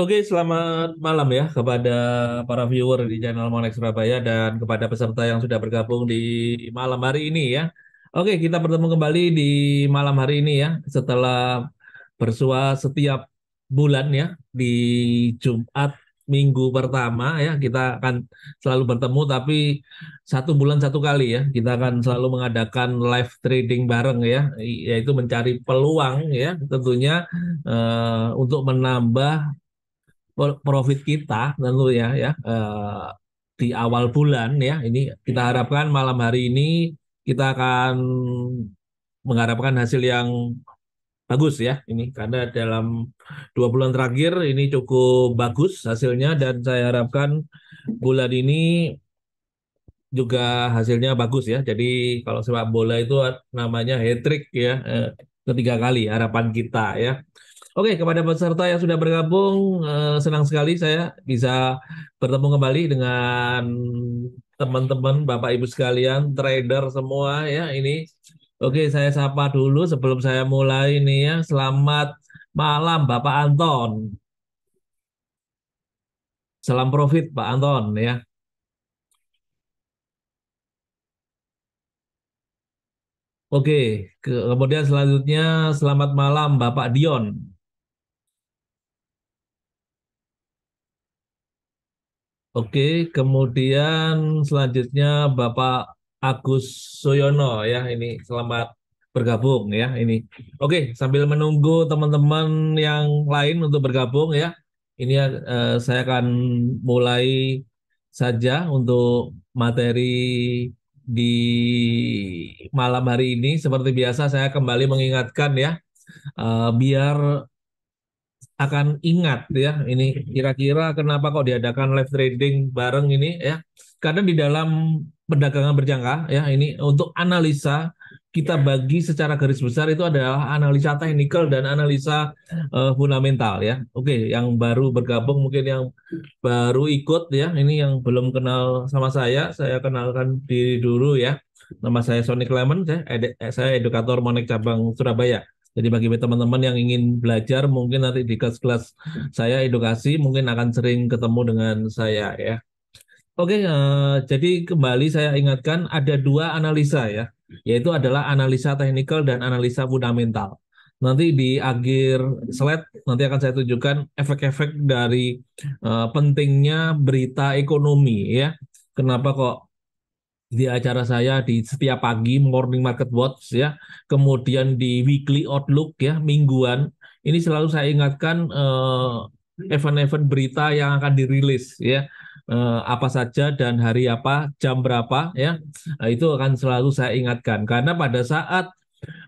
Oke, selamat malam ya kepada para viewer di channel Monex Surabaya dan kepada peserta yang sudah bergabung di malam hari ini ya. Oke, kita bertemu kembali di malam hari ini ya setelah bersua setiap bulan ya di Jumat minggu pertama ya kita akan selalu bertemu tapi satu bulan satu kali ya kita akan selalu mengadakan live trading bareng ya yaitu mencari peluang ya tentunya uh, untuk menambah profit kita tentu ya ya di awal bulan ya ini kita harapkan malam hari ini kita akan mengharapkan hasil yang bagus ya ini karena dalam dua bulan terakhir ini cukup bagus hasilnya dan saya harapkan bulan ini juga hasilnya bagus ya jadi kalau sepak bola itu namanya hat trick ya eh, ketiga kali harapan kita ya Oke, kepada peserta yang sudah bergabung, eh, senang sekali saya bisa bertemu kembali dengan teman-teman Bapak Ibu sekalian, trader semua ya ini. Oke, saya sapa dulu sebelum saya mulai ini ya. Selamat malam Bapak Anton. Salam profit Pak Anton ya. Oke, ke kemudian selanjutnya selamat malam Bapak Dion. Oke, kemudian selanjutnya Bapak Agus Soyono ya ini selamat bergabung ya ini. Oke, sambil menunggu teman-teman yang lain untuk bergabung ya. Ini uh, saya akan mulai saja untuk materi di malam hari ini seperti biasa saya kembali mengingatkan ya uh, biar akan ingat ya ini kira-kira kenapa kok diadakan live trading bareng ini ya karena di dalam perdagangan berjangka ya ini untuk analisa kita ya. bagi secara garis besar itu adalah analisa teknikal dan analisa uh, fundamental ya oke yang baru bergabung mungkin yang baru ikut ya ini yang belum kenal sama saya saya kenalkan diri dulu ya nama saya Sonic Lemon saya, ed saya edukator monik cabang Surabaya jadi bagi teman-teman yang ingin belajar mungkin nanti di kelas-kelas saya edukasi mungkin akan sering ketemu dengan saya ya. Oke, uh, jadi kembali saya ingatkan ada dua analisa ya, yaitu adalah analisa teknikal dan analisa fundamental. Nanti di akhir slide nanti akan saya tunjukkan efek-efek dari uh, pentingnya berita ekonomi ya. Kenapa kok di acara saya di setiap pagi morning market watch ya kemudian di weekly outlook ya mingguan ini selalu saya ingatkan eh, event-event berita yang akan dirilis ya eh, apa saja dan hari apa jam berapa ya nah, itu akan selalu saya ingatkan karena pada saat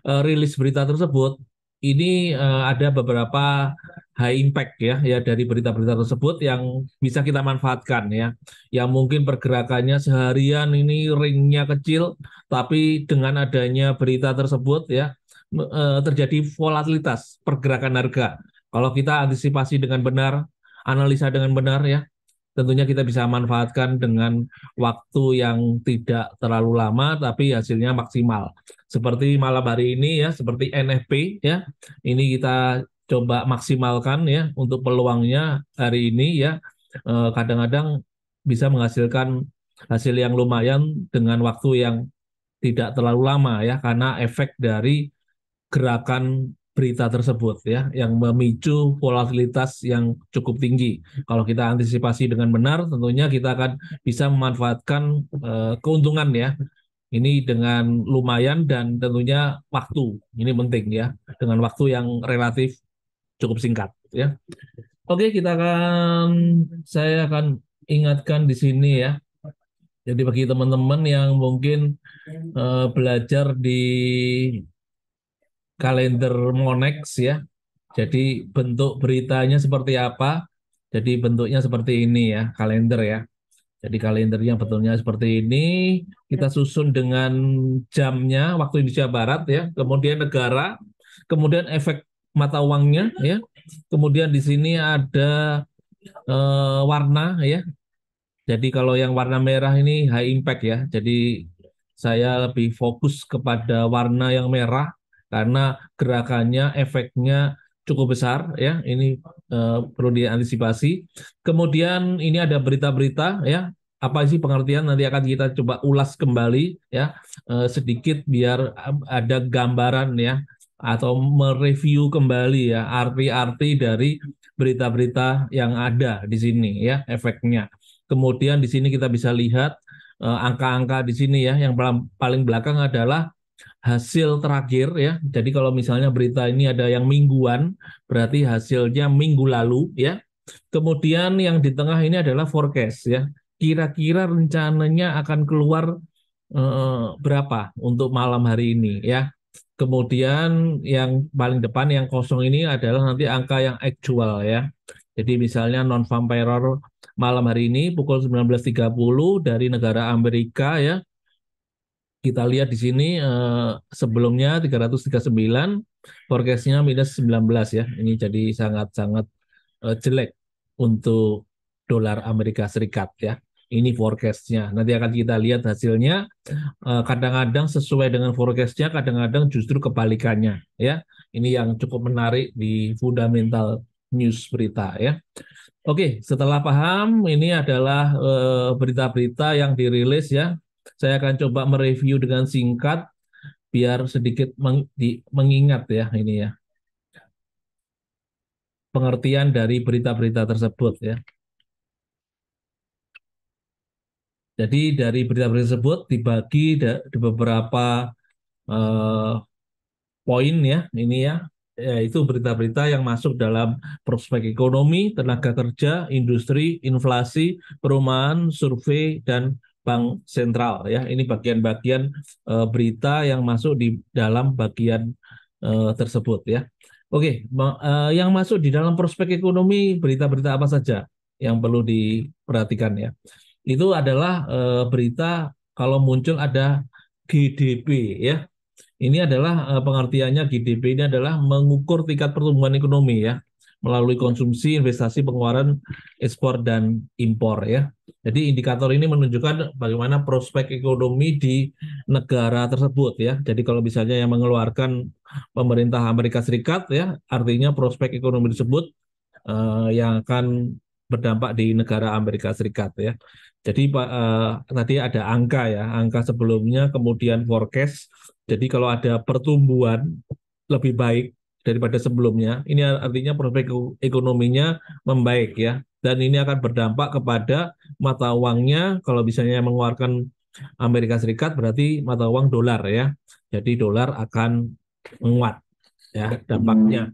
uh, rilis berita tersebut ini ada beberapa high impact ya ya dari berita-berita tersebut yang bisa kita manfaatkan ya yang mungkin pergerakannya seharian ini ringnya kecil tapi dengan adanya berita tersebut ya eh, terjadi volatilitas pergerakan harga kalau kita antisipasi dengan benar analisa dengan benar ya tentunya kita bisa manfaatkan dengan waktu yang tidak terlalu lama tapi hasilnya maksimal seperti malam hari ini ya seperti NFP ya ini kita coba maksimalkan ya untuk peluangnya hari ini ya eh, kadang-kadang bisa menghasilkan hasil yang lumayan dengan waktu yang tidak terlalu lama ya karena efek dari gerakan berita tersebut ya yang memicu volatilitas yang cukup tinggi. Kalau kita antisipasi dengan benar tentunya kita akan bisa memanfaatkan uh, keuntungan ya. Ini dengan lumayan dan tentunya waktu. Ini penting ya dengan waktu yang relatif cukup singkat ya. Oke, kita akan saya akan ingatkan di sini ya. Jadi bagi teman-teman yang mungkin uh, belajar di kalender Monex ya. Jadi bentuk beritanya seperti apa? Jadi bentuknya seperti ini ya, kalender ya. Jadi kalender yang betulnya seperti ini, kita susun dengan jamnya waktu Indonesia Barat ya, kemudian negara, kemudian efek mata uangnya hmm. ya. Kemudian di sini ada eh, warna ya. Jadi kalau yang warna merah ini high impact ya. Jadi saya lebih fokus kepada warna yang merah karena gerakannya efeknya cukup besar ya. Ini eh, perlu diantisipasi. Kemudian ini ada berita-berita ya apa sih pengertian nanti akan kita coba ulas kembali ya eh, sedikit biar ada gambaran ya atau mereview kembali ya arti-arti dari berita-berita yang ada di sini ya efeknya. Kemudian di sini kita bisa lihat eh, angka-angka uh, di sini ya yang paling belakang adalah hasil terakhir ya. Jadi kalau misalnya berita ini ada yang mingguan berarti hasilnya minggu lalu ya. Kemudian yang di tengah ini adalah forecast ya. Kira-kira rencananya akan keluar uh, berapa untuk malam hari ini ya. Kemudian yang paling depan yang kosong ini adalah nanti angka yang actual ya. Jadi misalnya non farm payroll malam hari ini pukul 19.30 dari negara Amerika ya. Kita lihat di sini eh, sebelumnya 339, forecastnya minus 19 ya. Ini jadi sangat-sangat eh, jelek untuk dolar Amerika Serikat ya ini forecastnya. Nanti akan kita lihat hasilnya. Eh, kadang-kadang sesuai dengan forecastnya, kadang-kadang justru kebalikannya. Ya, ini yang cukup menarik di fundamental news berita. Ya, oke. Setelah paham, ini adalah eh, berita-berita yang dirilis. Ya, saya akan coba mereview dengan singkat biar sedikit mengingat ya ini ya pengertian dari berita-berita tersebut ya. Jadi dari berita-berita tersebut dibagi di beberapa eh, poin ya ini ya yaitu berita-berita yang masuk dalam prospek ekonomi, tenaga kerja, industri, inflasi, perumahan, survei dan bank sentral ya. Ini bagian-bagian eh, berita yang masuk di dalam bagian eh, tersebut ya. Oke, eh, yang masuk di dalam prospek ekonomi berita-berita apa saja yang perlu diperhatikan ya itu adalah eh, berita kalau muncul ada GDP ya. Ini adalah eh, pengertiannya GDP ini adalah mengukur tingkat pertumbuhan ekonomi ya melalui konsumsi, investasi, pengeluaran, ekspor dan impor ya. Jadi indikator ini menunjukkan bagaimana prospek ekonomi di negara tersebut ya. Jadi kalau misalnya yang mengeluarkan pemerintah Amerika Serikat ya, artinya prospek ekonomi tersebut uh, yang akan berdampak di negara Amerika Serikat ya. Jadi uh, eh, tadi ada angka ya, angka sebelumnya, kemudian forecast. Jadi kalau ada pertumbuhan lebih baik daripada sebelumnya, ini artinya prospek ekonominya membaik ya. Dan ini akan berdampak kepada mata uangnya, kalau misalnya mengeluarkan Amerika Serikat berarti mata uang dolar ya. Jadi dolar akan menguat ya dampaknya.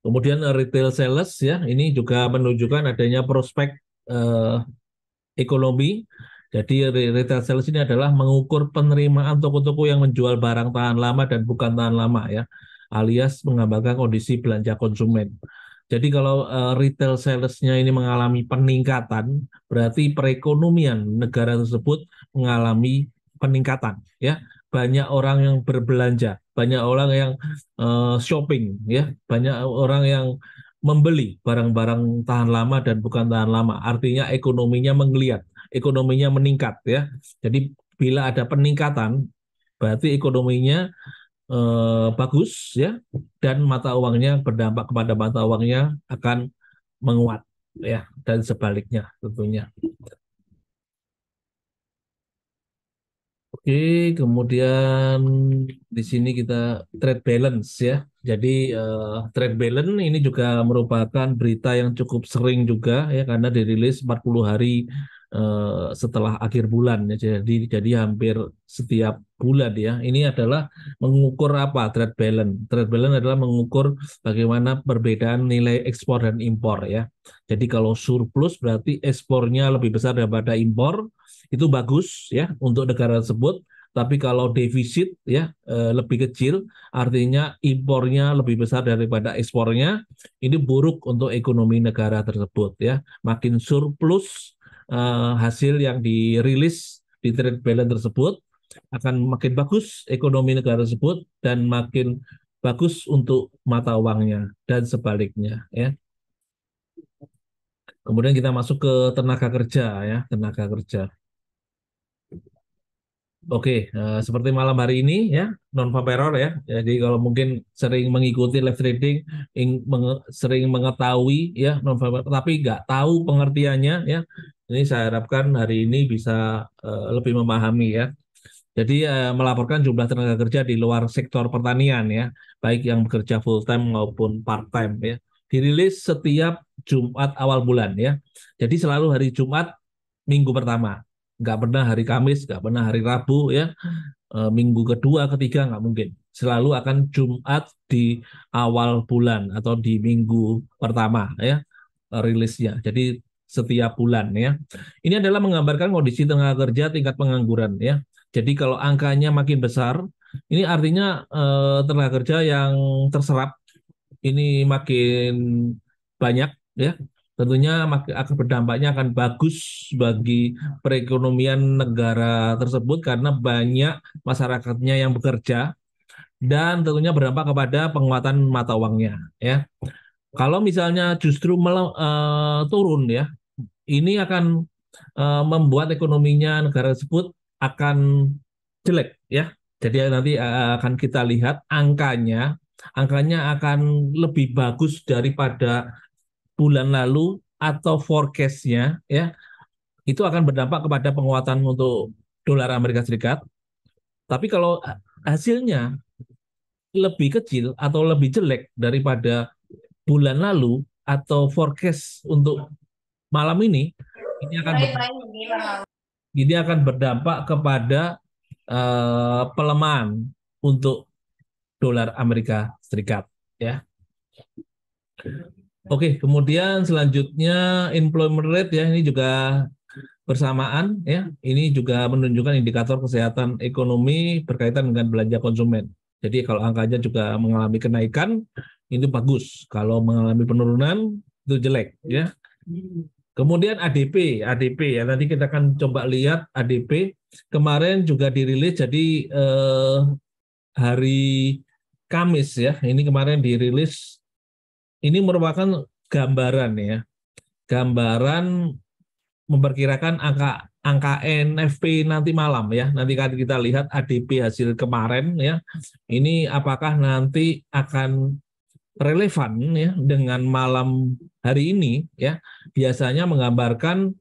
Kemudian retail sales ya, ini juga menunjukkan adanya prospek uh, eh, ekonomi. Jadi retail sales ini adalah mengukur penerimaan toko-toko yang menjual barang tahan lama dan bukan tahan lama ya, alias menggambarkan kondisi belanja konsumen. Jadi kalau uh, retail salesnya ini mengalami peningkatan, berarti perekonomian negara tersebut mengalami peningkatan ya. Banyak orang yang berbelanja, banyak orang yang uh, shopping ya, banyak orang yang membeli barang-barang tahan lama dan bukan tahan lama. Artinya ekonominya menggeliat, ekonominya meningkat ya. Jadi bila ada peningkatan berarti ekonominya eh, bagus ya dan mata uangnya berdampak kepada mata uangnya akan menguat ya dan sebaliknya tentunya. Oke, kemudian di sini kita trade balance ya. Jadi uh, trade balance ini juga merupakan berita yang cukup sering juga ya karena dirilis 40 hari uh, setelah akhir bulan ya. Jadi jadi hampir setiap bulan ya. Ini adalah mengukur apa trade balance. Trade balance adalah mengukur bagaimana perbedaan nilai ekspor dan impor ya. Jadi kalau surplus berarti ekspornya lebih besar daripada impor itu bagus ya untuk negara tersebut tapi kalau defisit ya eh, lebih kecil artinya impornya lebih besar daripada ekspornya ini buruk untuk ekonomi negara tersebut ya makin surplus eh, hasil yang dirilis di trade balance tersebut akan makin bagus ekonomi negara tersebut dan makin bagus untuk mata uangnya dan sebaliknya ya kemudian kita masuk ke tenaga kerja ya tenaga kerja Oke, okay, uh, eh, seperti malam hari ini ya, non error ya. Jadi kalau mungkin sering mengikuti live trading, ing, menge, sering mengetahui ya non tapi nggak tahu pengertiannya ya. Ini saya harapkan hari ini bisa uh, lebih memahami ya. Jadi uh, melaporkan jumlah tenaga kerja di luar sektor pertanian ya, baik yang bekerja full time maupun part time ya. Dirilis setiap Jumat awal bulan ya. Jadi selalu hari Jumat minggu pertama nggak pernah hari Kamis, nggak pernah hari Rabu ya, e, minggu kedua, ketiga nggak mungkin. Selalu akan Jumat di awal bulan atau di minggu pertama ya rilisnya. Jadi setiap bulan ya. Ini adalah menggambarkan kondisi tengah kerja tingkat pengangguran ya. Jadi kalau angkanya makin besar, ini artinya e, tenaga kerja yang terserap ini makin banyak ya tentunya akan berdampaknya akan bagus bagi perekonomian negara tersebut karena banyak masyarakatnya yang bekerja dan tentunya berdampak kepada penguatan mata uangnya ya. Kalau misalnya justru mele, uh, turun ya, ini akan uh, membuat ekonominya negara tersebut akan jelek ya. Jadi nanti uh, akan kita lihat angkanya angkanya akan lebih bagus daripada bulan lalu atau forecastnya ya itu akan berdampak kepada penguatan untuk dolar Amerika Serikat. Tapi kalau ah. hasilnya lebih kecil atau lebih jelek daripada bulan lalu atau forecast untuk malam ini, ini akan berdampak, ini akan berdampak kepada uh, pelemahan untuk dolar Amerika Serikat, ya. Oke, kemudian selanjutnya employment rate ya ini juga bersamaan ya. Ini juga menunjukkan indikator kesehatan ekonomi berkaitan dengan belanja konsumen. Jadi kalau angkanya juga mengalami kenaikan itu bagus. Kalau mengalami penurunan itu jelek ya. Kemudian ADP, ADP ya nanti kita akan coba lihat ADP kemarin juga dirilis jadi eh, hari Kamis ya. Ini kemarin dirilis ini merupakan gambaran ya, gambaran memperkirakan angka angka NFP nanti malam ya. Nanti kan kita lihat ADP hasil kemarin ya. Ini apakah nanti akan relevan ya dengan malam hari ini ya. Biasanya menggambarkan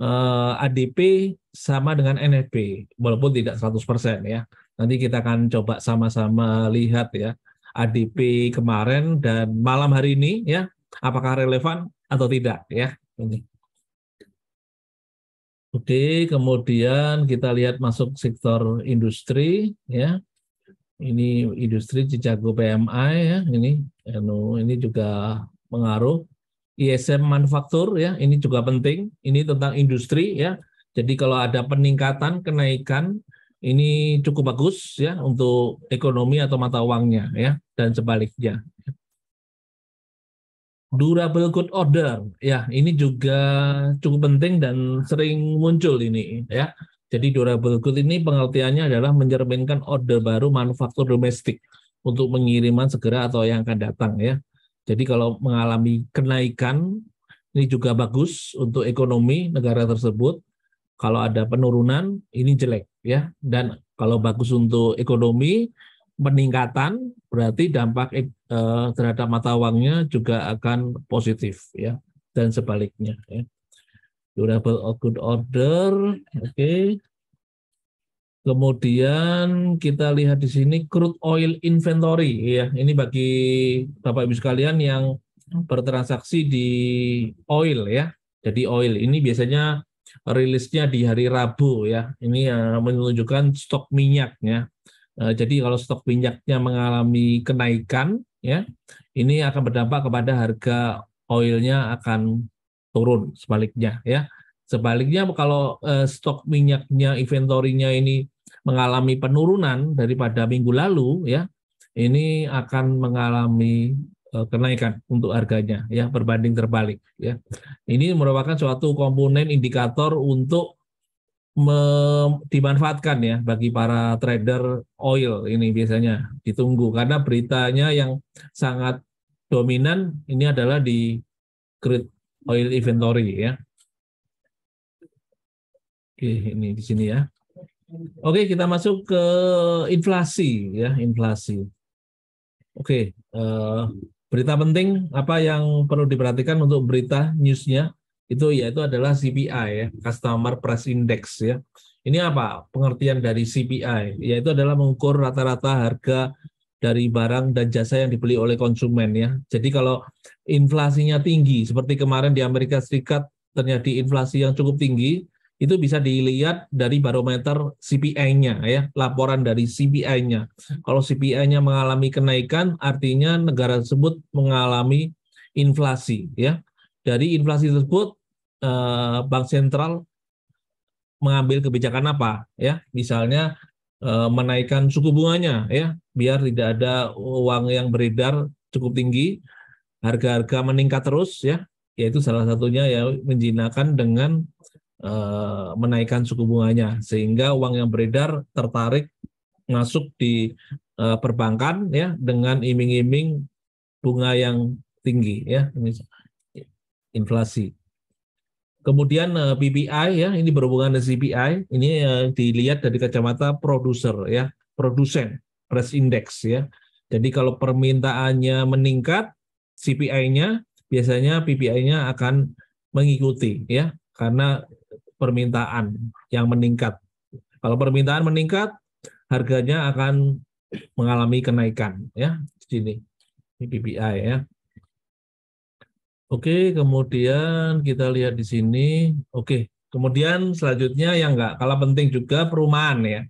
eh, ADP sama dengan NFP walaupun tidak 100% ya. Nanti kita akan coba sama-sama lihat ya ADP kemarin dan malam hari ini ya apakah relevan atau tidak ya ini. Oke, kemudian kita lihat masuk sektor industri ya. Ini industri Cicago PMI ya, ini anu, ini juga pengaruh ISM manufaktur ya, ini juga penting. Ini tentang industri ya. Jadi kalau ada peningkatan kenaikan ini cukup bagus ya untuk ekonomi atau mata uangnya ya dan sebaliknya. Durable good order ya ini juga cukup penting dan sering muncul ini ya. Jadi durable good ini pengertiannya adalah mencerminkan order baru manufaktur domestik untuk pengiriman segera atau yang akan datang ya. Jadi kalau mengalami kenaikan ini juga bagus untuk ekonomi negara tersebut kalau ada penurunan ini jelek ya dan kalau bagus untuk ekonomi peningkatan berarti dampak eh, terhadap mata uangnya juga akan positif ya dan sebaliknya ya. durable good order oke okay. Kemudian kita lihat di sini crude oil inventory ya. Ini bagi Bapak Ibu sekalian yang bertransaksi di oil ya. Jadi oil ini biasanya rilisnya di hari Rabu ya. Ini eh, menunjukkan stok minyak ya. Eh, jadi kalau stok minyaknya mengalami kenaikan ya, ini akan berdampak kepada harga oilnya akan turun sebaliknya ya. Sebaliknya kalau eh, stok minyaknya inventorinya ini mengalami penurunan daripada minggu lalu ya, ini akan mengalami Eh, kenaikan untuk harganya ya berbanding terbalik ya. Ini merupakan suatu komponen indikator untuk dimanfaatkan ya bagi para trader oil ini biasanya ditunggu karena beritanya yang sangat dominan ini adalah di crude oil inventory ya. Oke, ini di sini ya. Oke, kita masuk ke inflasi ya, inflasi. Oke, uh, berita penting apa yang perlu diperhatikan untuk berita newsnya itu yaitu adalah CPI ya Customer Price Index ya ini apa pengertian dari CPI yaitu adalah mengukur rata-rata harga dari barang dan jasa yang dibeli oleh konsumen ya jadi kalau inflasinya tinggi seperti kemarin di Amerika Serikat terjadi inflasi yang cukup tinggi itu bisa dilihat dari barometer CPI-nya ya, laporan dari CPI-nya. Kalau CPI-nya mengalami kenaikan artinya negara tersebut mengalami inflasi ya. Dari inflasi tersebut eh, bank sentral mengambil kebijakan apa ya? Misalnya eh, menaikkan suku bunganya ya, biar tidak ada uang yang beredar cukup tinggi, harga-harga meningkat terus ya, yaitu salah satunya ya menjinakkan dengan Eh, menaikkan suku bunganya sehingga uang yang beredar tertarik masuk di uh, perbankan ya dengan iming-iming bunga yang tinggi ya ini inflasi. Kemudian uh, eh, PPI ya ini berhubungan dengan CPI ini uh, dilihat dari kacamata produser ya produsen price index ya. Jadi kalau permintaannya meningkat CPI-nya biasanya PPI-nya akan mengikuti ya karena permintaan yang meningkat. Kalau permintaan meningkat, harganya akan mengalami kenaikan ya di sini Ini PPI ya. Oke, kemudian kita lihat di sini. Oke, kemudian selanjutnya yang enggak kalah penting juga perumahan ya.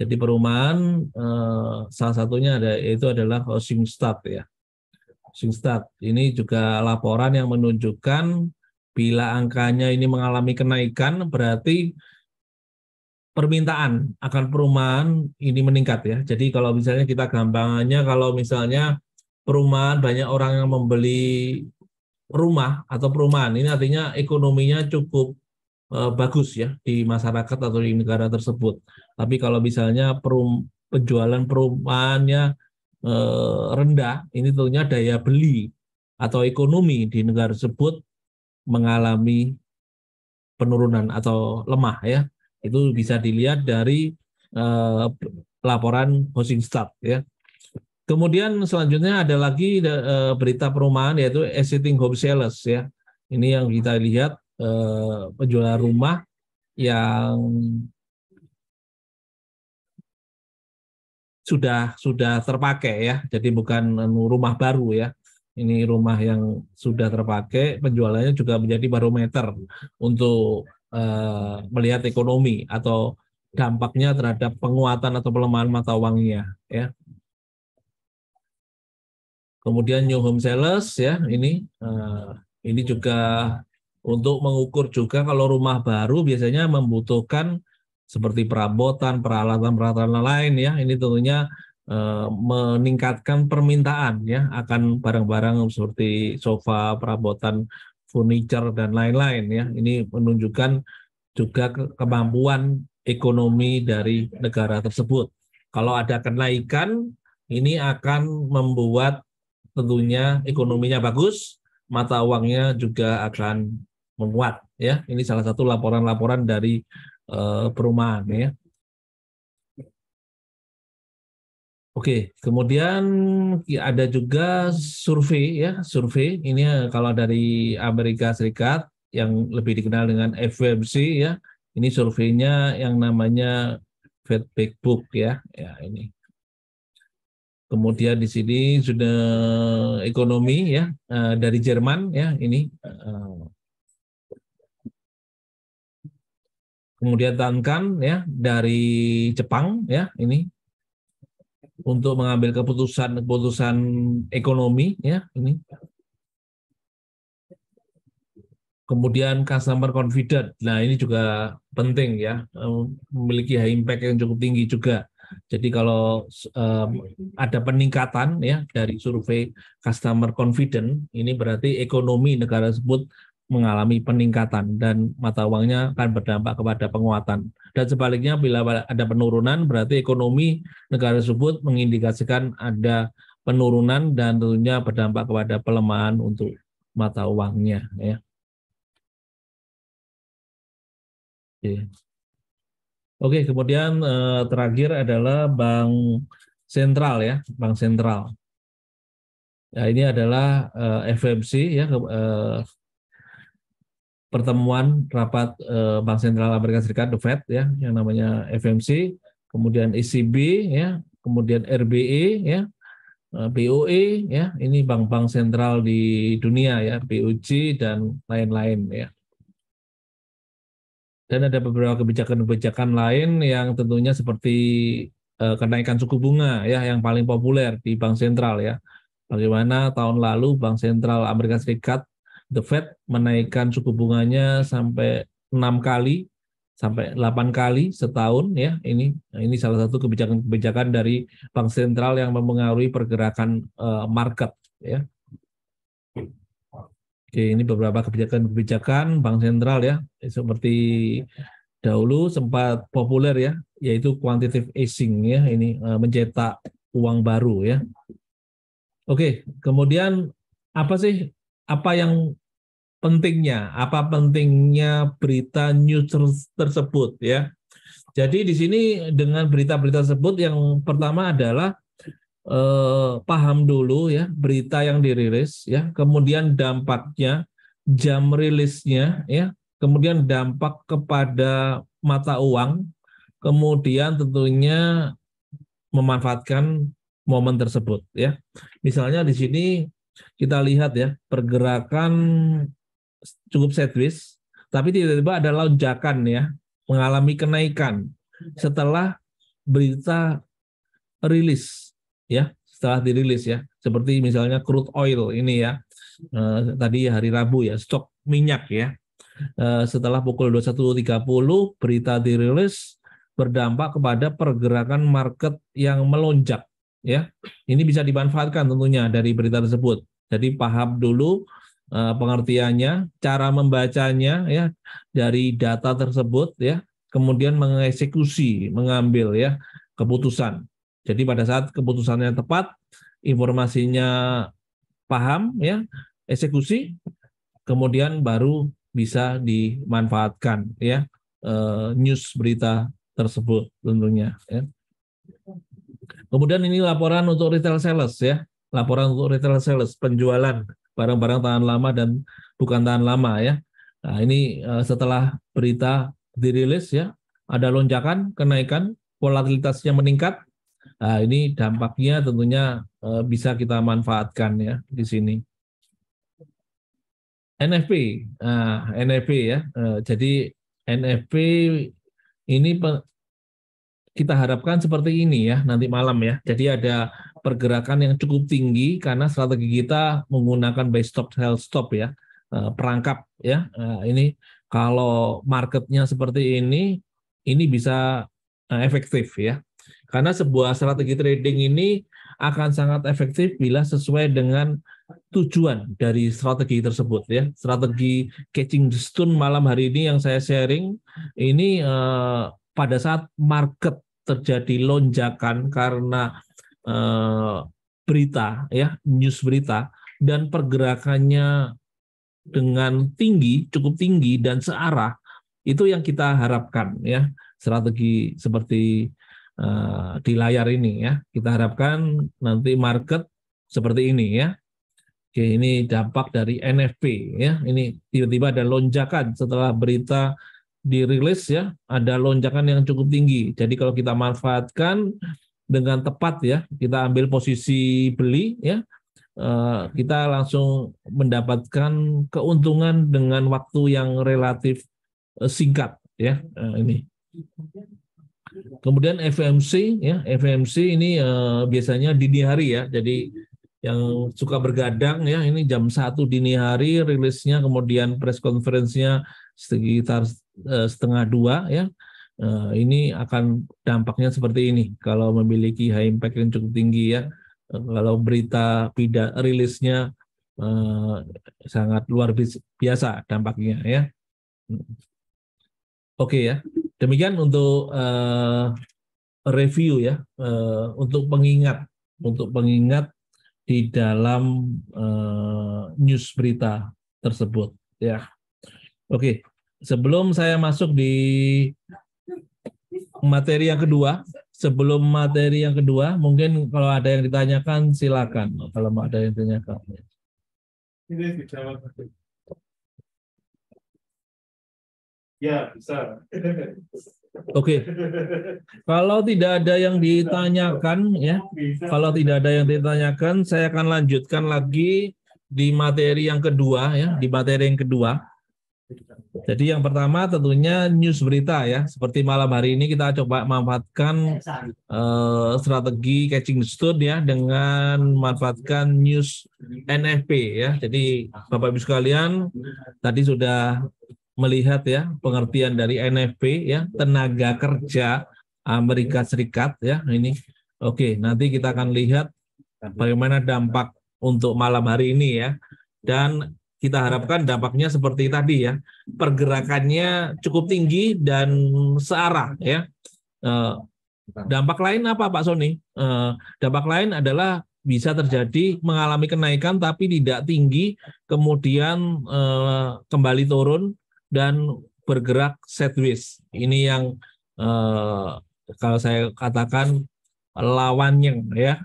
Jadi perumahan eh, salah satunya ada yaitu adalah housing start ya. Housing start ini juga laporan yang menunjukkan Bila angkanya ini mengalami kenaikan, berarti permintaan akan perumahan ini meningkat ya. Jadi kalau misalnya kita gampangannya kalau misalnya perumahan banyak orang yang membeli rumah atau perumahan ini artinya ekonominya cukup eh, bagus ya di masyarakat atau di negara tersebut. Tapi kalau misalnya perum, penjualan perumahannya eh, rendah, ini tentunya daya beli atau ekonomi di negara tersebut mengalami penurunan atau lemah ya itu bisa dilihat dari uh, laporan housing start ya kemudian selanjutnya ada lagi uh, berita perumahan yaitu exiting home sales ya ini yang kita lihat uh, penjualan rumah yang sudah sudah terpakai ya jadi bukan anu, rumah baru ya ini rumah yang sudah terpakai, penjualannya juga menjadi barometer untuk uh, melihat ekonomi atau dampaknya terhadap penguatan atau pelemahan mata uangnya, ya. Kemudian new home sales, ya, ini uh, ini juga untuk mengukur juga kalau rumah baru biasanya membutuhkan seperti perabotan, peralatan-peralatan lain, ya. Ini tentunya Eh, meningkatkan permintaan ya akan barang-barang seperti sofa, perabotan, furniture dan lain-lain ya. Ini menunjukkan juga kemampuan ekonomi dari negara tersebut. Kalau ada kenaikan ini akan membuat tentunya ekonominya bagus, mata uangnya juga akan menguat ya. Ini salah satu laporan-laporan dari uh, perumahan ya. Oke, kemudian ada juga survei ya, survei ini eh, kalau dari Amerika Serikat yang lebih dikenal dengan FOMC ya. Ini surveinya yang namanya Fed Book ya, ya ini. Kemudian di sini sudah ekonomi ya eh, dari Jerman ya ini. Eh, kemudian Tankan ya dari Jepang ya ini untuk mengambil keputusan-keputusan ekonomi ya ini. Kemudian customer confident. Nah, ini juga penting ya, memiliki high impact yang cukup tinggi juga. Jadi kalau um, ada peningkatan ya dari survei customer confident, ini berarti ekonomi negara tersebut mengalami peningkatan dan mata uangnya akan berdampak kepada penguatan. Dan sebaliknya bila ada penurunan berarti ekonomi negara tersebut mengindikasikan ada penurunan dan tentunya berdampak kepada pelemahan untuk mata uangnya ya. Oke. Oke, kemudian eh, terakhir adalah bank sentral ya, bank sentral. Ya, ini adalah eh, FMC ya eh, pertemuan rapat eh, Bank Sentral Amerika Serikat, The Fed ya, yang namanya FMC, kemudian ECB ya, kemudian RBE ya, eh, BOE ya, ini bank-bank sentral di dunia ya, BOJ dan lain-lain ya. Dan ada beberapa kebijakan-kebijakan lain yang tentunya seperti eh, kenaikan suku bunga ya, yang paling populer di bank sentral ya. Bagaimana tahun lalu bank sentral Amerika Serikat The Fed menaikkan suku bunganya sampai enam kali sampai delapan kali setahun ya ini ini salah satu kebijakan-kebijakan dari bank sentral yang mempengaruhi pergerakan uh, market ya. Oke, ini beberapa kebijakan-kebijakan bank sentral ya seperti dahulu sempat populer ya yaitu quantitative easing ya ini uh, mencetak uang baru ya. Oke, kemudian apa sih apa yang pentingnya, apa pentingnya berita news tersebut ya. Jadi di sini dengan berita-berita tersebut yang pertama adalah eh, paham dulu ya berita yang dirilis ya, kemudian dampaknya, jam rilisnya ya, kemudian dampak kepada mata uang, kemudian tentunya memanfaatkan momen tersebut ya. Misalnya di sini kita lihat ya pergerakan cukup sideways, tapi tiba-tiba ada lonjakan ya, mengalami kenaikan setelah berita rilis ya, setelah dirilis ya, seperti misalnya crude oil ini ya, eh, tadi hari Rabu ya, stok minyak ya, eh, setelah pukul 21.30 berita dirilis berdampak kepada pergerakan market yang melonjak ya ini bisa dimanfaatkan tentunya dari berita tersebut jadi paham dulu eh, pengertiannya cara membacanya ya dari data tersebut ya kemudian mengeksekusi mengambil ya keputusan jadi pada saat keputusannya tepat informasinya paham ya eksekusi kemudian baru bisa dimanfaatkan ya eh, news berita tersebut tentunya ya. Kemudian ini laporan untuk retail sales ya, laporan untuk retail sales penjualan barang-barang tahan lama dan bukan tahan lama ya. Nah, ini eh, setelah berita dirilis ya, ada lonjakan, kenaikan, volatilitasnya meningkat. Nah, ini dampaknya tentunya eh, bisa kita manfaatkan ya di sini. NFP, nah, NFP ya. Eh, jadi NFP ini kita harapkan seperti ini ya nanti malam ya. Jadi ada pergerakan yang cukup tinggi karena strategi kita menggunakan buy stop sell stop ya eh, perangkap ya eh, ini kalau marketnya seperti ini ini bisa eh, efektif ya karena sebuah strategi trading ini akan sangat efektif bila sesuai dengan tujuan dari strategi tersebut ya strategi catching the stone malam hari ini yang saya sharing ini pada saat market terjadi lonjakan karena eh, berita ya news berita dan pergerakannya dengan tinggi cukup tinggi dan searah itu yang kita harapkan ya strategi seperti eh, di layar ini ya kita harapkan nanti market seperti ini ya oke ini dampak dari NFP ya ini tiba-tiba ada lonjakan setelah berita dirilis ya ada lonjakan yang cukup tinggi. Jadi kalau kita manfaatkan dengan tepat ya, kita ambil posisi beli ya, eh, kita langsung mendapatkan keuntungan dengan waktu yang relatif eh, singkat ya eh, ini. Kemudian FMC ya, FMC ini biasanya dini hari ya. Jadi yang suka bergadang ya ini jam satu dini hari rilisnya kemudian press conference-nya sekitar Eh, setengah dua ya eh, ini akan dampaknya seperti ini kalau memiliki high impact yang cukup tinggi ya eh, kalau berita tidak rilisnya sangat luar biasa dampaknya ya oke ya demikian untuk review ya untuk pengingat untuk pengingat di dalam news berita tersebut ya oke sebelum saya masuk di materi yang kedua, sebelum materi yang kedua, mungkin kalau ada yang ditanyakan silakan. Kalau mau ada yang ditanyakan. Ya, bisa. Oke. Okay. Kalau tidak ada yang ditanyakan ya, kalau tidak ada yang ditanyakan, saya akan lanjutkan lagi di materi yang kedua ya, di materi yang kedua jadi yang pertama tentunya news berita ya. Seperti malam hari ini kita coba memanfaatkan uh, strategi catching the stone ya dengan memanfaatkan news NFP ya. Jadi Bapak Ibu sekalian tadi sudah melihat ya pengertian dari NFP ya, tenaga kerja Amerika Serikat ya ini. Oke, nanti kita akan lihat bagaimana dampak untuk malam hari ini ya. Dan kita harapkan dampaknya seperti tadi ya, pergerakannya cukup tinggi dan searah ya. Eh, dampak lain apa Pak Sony? Eh, dampak lain adalah bisa terjadi mengalami kenaikan tapi tidak tinggi, kemudian eh, kembali turun dan bergerak sideways. Ini yang kalau saya katakan lawannya ya,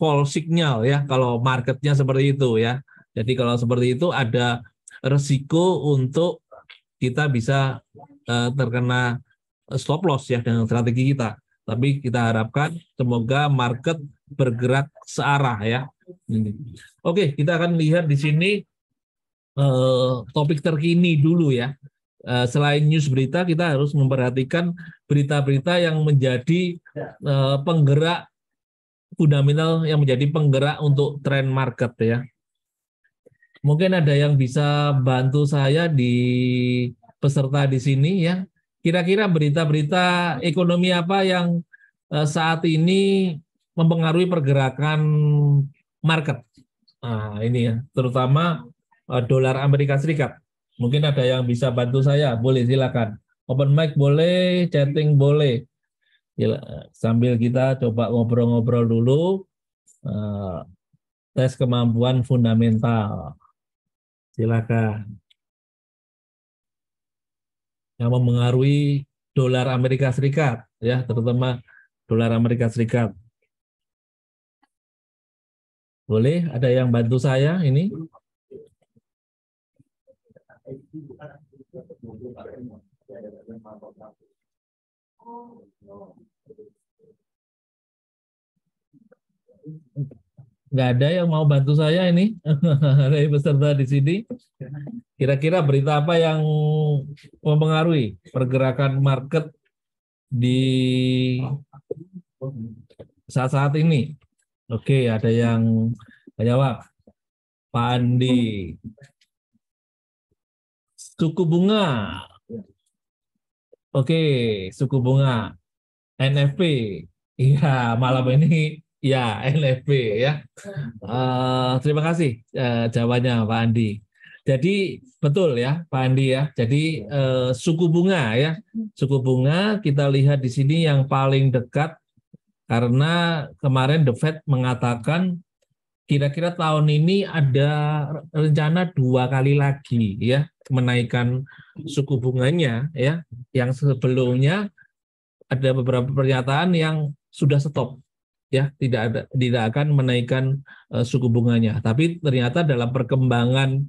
false signal ya kalau marketnya seperti itu ya. Jadi kalau seperti itu ada resiko untuk kita bisa uh, terkena eh, stop loss ya dengan strategi kita. Tapi kita harapkan semoga market bergerak searah ya. Oke, kita akan lihat di sini uh, topik terkini dulu ya. Uh, selain news berita, kita harus memperhatikan berita-berita yang menjadi uh, penggerak fundamental yang menjadi penggerak untuk trend market ya. Mungkin ada yang bisa bantu saya di peserta di sini ya. Kira-kira berita-berita ekonomi apa yang eh, saat ini mempengaruhi pergerakan market? Nah, ini ya, terutama eh, dolar Amerika Serikat. Mungkin ada yang bisa bantu saya, boleh silakan. Open mic boleh, chatting boleh. Ya, sambil kita coba ngobrol-ngobrol dulu, eh, tes kemampuan fundamental. Silakan. Yang mempengaruhi dolar Amerika Serikat, ya, terutama dolar Amerika Serikat. Boleh ada yang bantu saya ini? Oh, no nggak ada yang mau bantu saya ini dari peserta di sini. Kira-kira berita apa yang mempengaruhi pergerakan market di saat-saat ini? Oke, ada yang jawab. Pak Andi. Suku bunga. Oke, suku bunga. NFP. Iya, malam ini Ya, NFP ya. Uh, terima kasih uh, jawabannya Pak Andi. Jadi betul ya Pak Andi ya. Jadi uh, suku bunga ya, suku bunga kita lihat di sini yang paling dekat karena kemarin The Fed mengatakan kira-kira tahun ini ada rencana dua kali lagi ya menaikkan suku bunganya ya yang sebelumnya ada beberapa pernyataan yang sudah stop ya tidak ada tidak akan menaikkan uh, suku bunganya. Tapi ternyata dalam perkembangan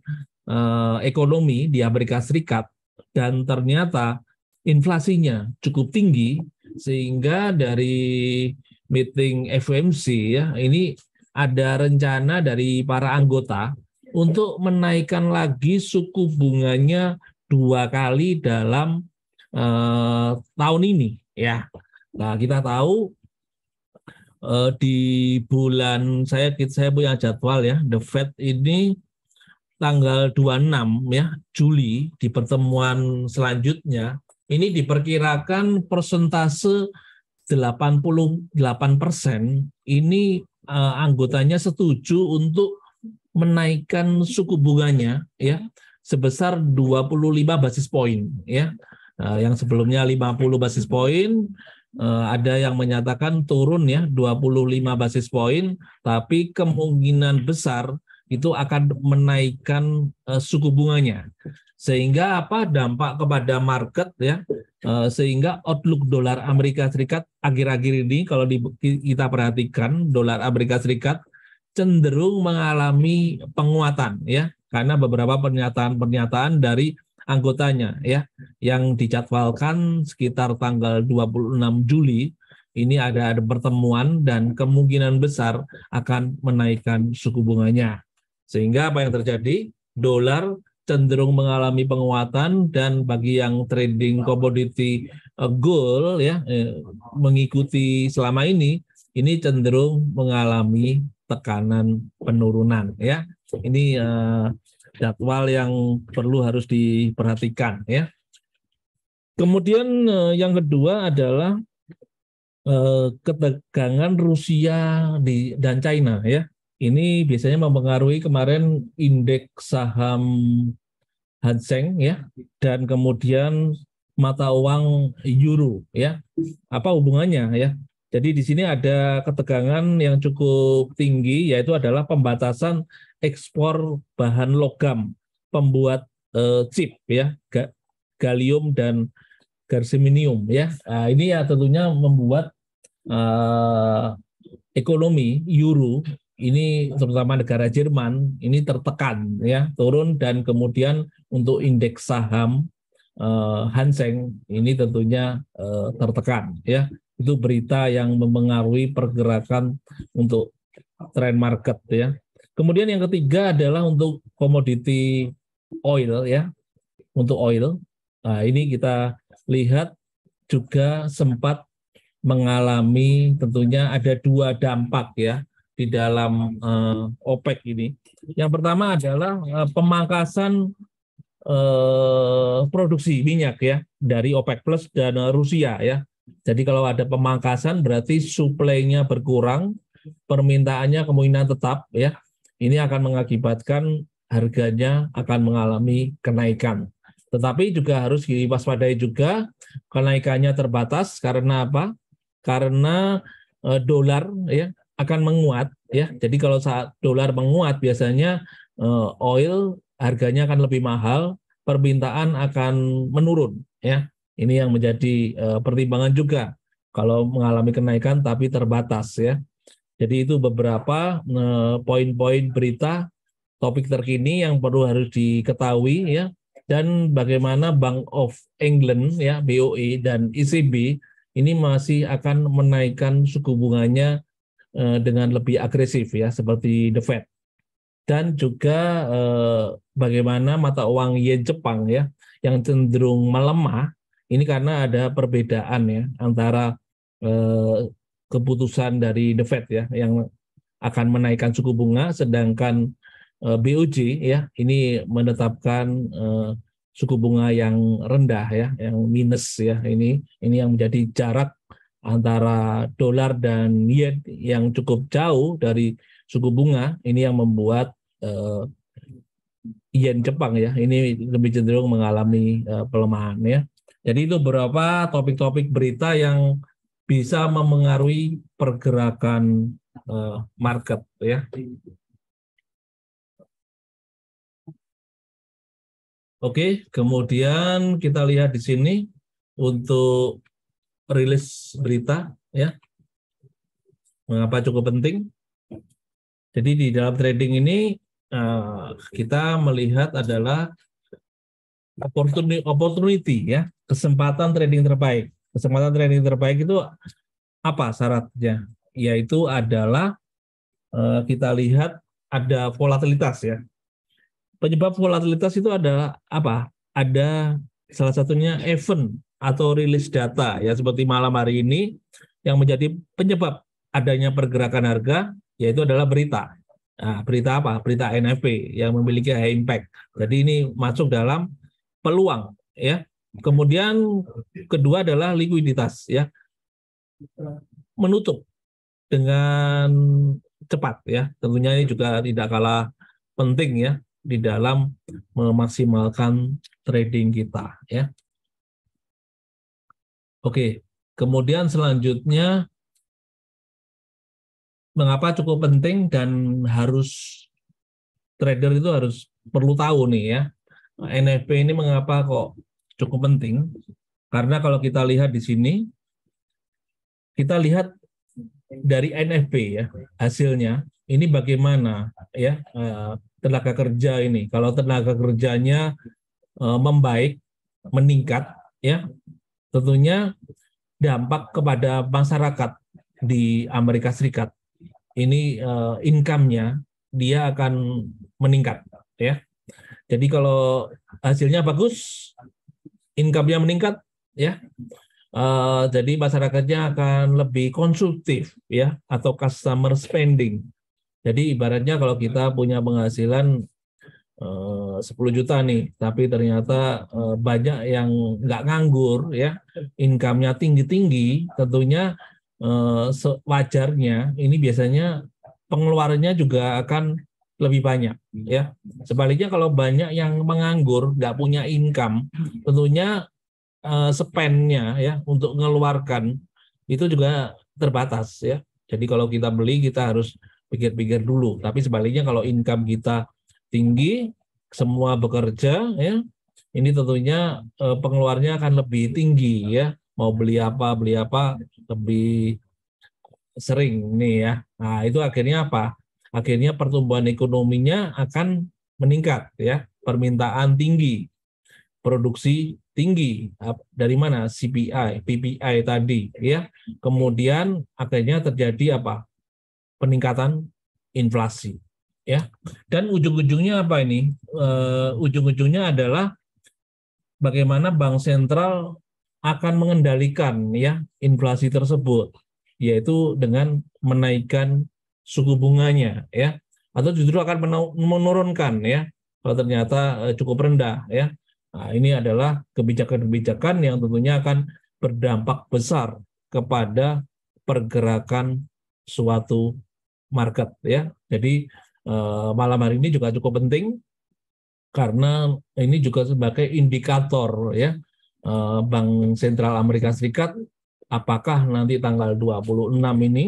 uh, ekonomi di Amerika Serikat dan ternyata inflasinya cukup tinggi sehingga dari meeting FOMC ya ini ada rencana dari para anggota untuk menaikkan lagi suku bunganya dua kali dalam uh, tahun ini ya. Nah, kita tahu uh, di bulan saya saya punya jadwal ya the Fed ini tanggal 26 ya Juli di pertemuan selanjutnya ini diperkirakan persentase 88 persen ini uh, anggotanya setuju untuk menaikkan suku bunganya ya sebesar 25 basis poin ya. uh, yang sebelumnya 50 basis poin Eh, ada yang menyatakan turun ya 25 basis poin, tapi kemungkinan besar itu akan menaikkan eh, suku bunganya. Sehingga apa dampak kepada market ya, eh, sehingga outlook dolar Amerika Serikat akhir-akhir ini kalau kita perhatikan dolar Amerika Serikat cenderung mengalami penguatan ya karena beberapa pernyataan-pernyataan dari anggotanya ya yang dijadwalkan sekitar tanggal 26 Juli ini ada ada pertemuan dan kemungkinan besar akan menaikkan suku bunganya. Sehingga apa yang terjadi? Dolar cenderung mengalami penguatan dan bagi yang trading komoditi eh, gold ya eh, mengikuti selama ini ini cenderung mengalami tekanan penurunan ya ini uh, jadwal yang perlu harus diperhatikan ya. Kemudian eh, yang kedua adalah eh, ketegangan Rusia di dan China ya. Ini biasanya mempengaruhi kemarin indeks saham Hang Seng ya dan kemudian mata uang euro ya. Apa hubungannya ya? Jadi di sini ada ketegangan yang cukup tinggi yaitu adalah pembatasan ekspor bahan logam pembuat uh, chip ya ga, galium dan garsiminium ya nah, ini ya tentunya membuat uh, ekonomi euro ini terutama negara Jerman ini tertekan ya turun dan kemudian untuk indeks saham uh, Hanseng ini tentunya uh, tertekan ya itu berita yang mempengaruhi pergerakan untuk trend market ya Kemudian yang ketiga adalah untuk komoditi oil ya, untuk oil. Nah, ini kita lihat juga sempat mengalami tentunya ada dua dampak ya di dalam uh, OPEC ini. Yang pertama adalah uh, pemangkasan uh, produksi minyak ya dari OPEC Plus dan uh, Rusia ya. Jadi kalau ada pemangkasan berarti suplainya berkurang, permintaannya kemungkinan tetap ya ini akan mengakibatkan harganya akan mengalami kenaikan. Tetapi juga harus diwaspadai juga kenaikannya terbatas karena apa? Karena e, dolar ya akan menguat ya. Jadi kalau saat dolar menguat biasanya e, oil harganya akan lebih mahal, permintaan akan menurun ya. Ini yang menjadi e, pertimbangan juga kalau mengalami kenaikan tapi terbatas ya. Jadi itu beberapa poin-poin berita topik terkini yang perlu harus diketahui ya dan bagaimana Bank of England ya BOE dan ECB ini masih akan menaikkan suku bunganya eh, dengan lebih agresif ya seperti the Fed dan juga eh, bagaimana mata uang yen Jepang ya yang cenderung melemah ini karena ada perbedaan ya antara eh, keputusan dari The Fed ya yang akan menaikkan suku bunga sedangkan uh, eh, BOJ ya ini menetapkan uh, suku bunga yang rendah ya yang minus ya ini ini yang menjadi jarak antara dolar dan yen yang cukup jauh dari suku bunga ini yang membuat uh, yen Jepang ya ini lebih cenderung mengalami uh, pelemahan ya. Jadi itu beberapa topik-topik berita yang bisa memengaruhi pergerakan uh, market ya. Oke, kemudian kita lihat di sini untuk rilis berita ya. Mengapa cukup penting? Jadi di dalam trading ini eh, kita melihat adalah opportunity, opportunity ya, kesempatan trading terbaik kesempatan training terbaik itu apa syaratnya? Yaitu adalah eh, kita lihat ada volatilitas ya. Penyebab volatilitas itu adalah apa? Ada salah satunya event atau rilis data ya seperti malam hari ini yang menjadi penyebab adanya pergerakan harga yaitu adalah berita. Nah, berita apa? Berita NFP yang memiliki high impact. Jadi ini masuk dalam peluang ya Kemudian kedua adalah likuiditas ya. Menutup dengan cepat ya. Tentunya ini juga tidak kalah penting ya di dalam memaksimalkan trading kita ya. Oke, kemudian selanjutnya mengapa cukup penting dan harus trader itu harus perlu tahu nih ya. NFP ini mengapa kok cukup penting karena kalau kita lihat di sini kita lihat dari NFP ya hasilnya ini bagaimana ya eh, tenaga kerja ini kalau tenaga kerjanya eh, membaik meningkat ya tentunya dampak kepada masyarakat di Amerika Serikat ini eh, income-nya dia akan meningkat ya. Jadi kalau hasilnya bagus income-nya meningkat ya. Uh, jadi masyarakatnya akan lebih konsumtif ya atau customer spending. Jadi ibaratnya kalau kita punya penghasilan eh, uh, 10 juta nih, tapi ternyata uh, banyak yang nggak nganggur ya, income-nya tinggi-tinggi, tentunya uh, wajarnya ini biasanya pengeluarannya juga akan lebih banyak hmm. ya sebaliknya kalau banyak yang menganggur nggak punya income hmm. tentunya uh, spendnya ya untuk mengeluarkan itu juga terbatas ya jadi kalau kita beli kita harus pikir-pikir dulu tapi sebaliknya kalau income kita tinggi semua bekerja ya ini tentunya uh, pengeluarannya akan lebih tinggi ya mau beli apa beli apa lebih sering nih ya nah itu akhirnya apa akhirnya pertumbuhan ekonominya akan meningkat ya permintaan tinggi produksi tinggi dari mana CPI PPI tadi ya kemudian akhirnya terjadi apa peningkatan inflasi ya dan ujung-ujungnya apa ini uh, ujung-ujungnya adalah bagaimana bank sentral akan mengendalikan ya inflasi tersebut yaitu dengan menaikkan suku bunganya ya atau justru akan menurunkan ya kalau ternyata eh, cukup rendah ya nah, ini adalah kebijakan-kebijakan yang tentunya akan berdampak besar kepada pergerakan suatu market ya jadi eh, malam hari ini juga cukup penting karena ini juga sebagai indikator ya eh, Bank Sentral Amerika Serikat apakah nanti tanggal 26 ini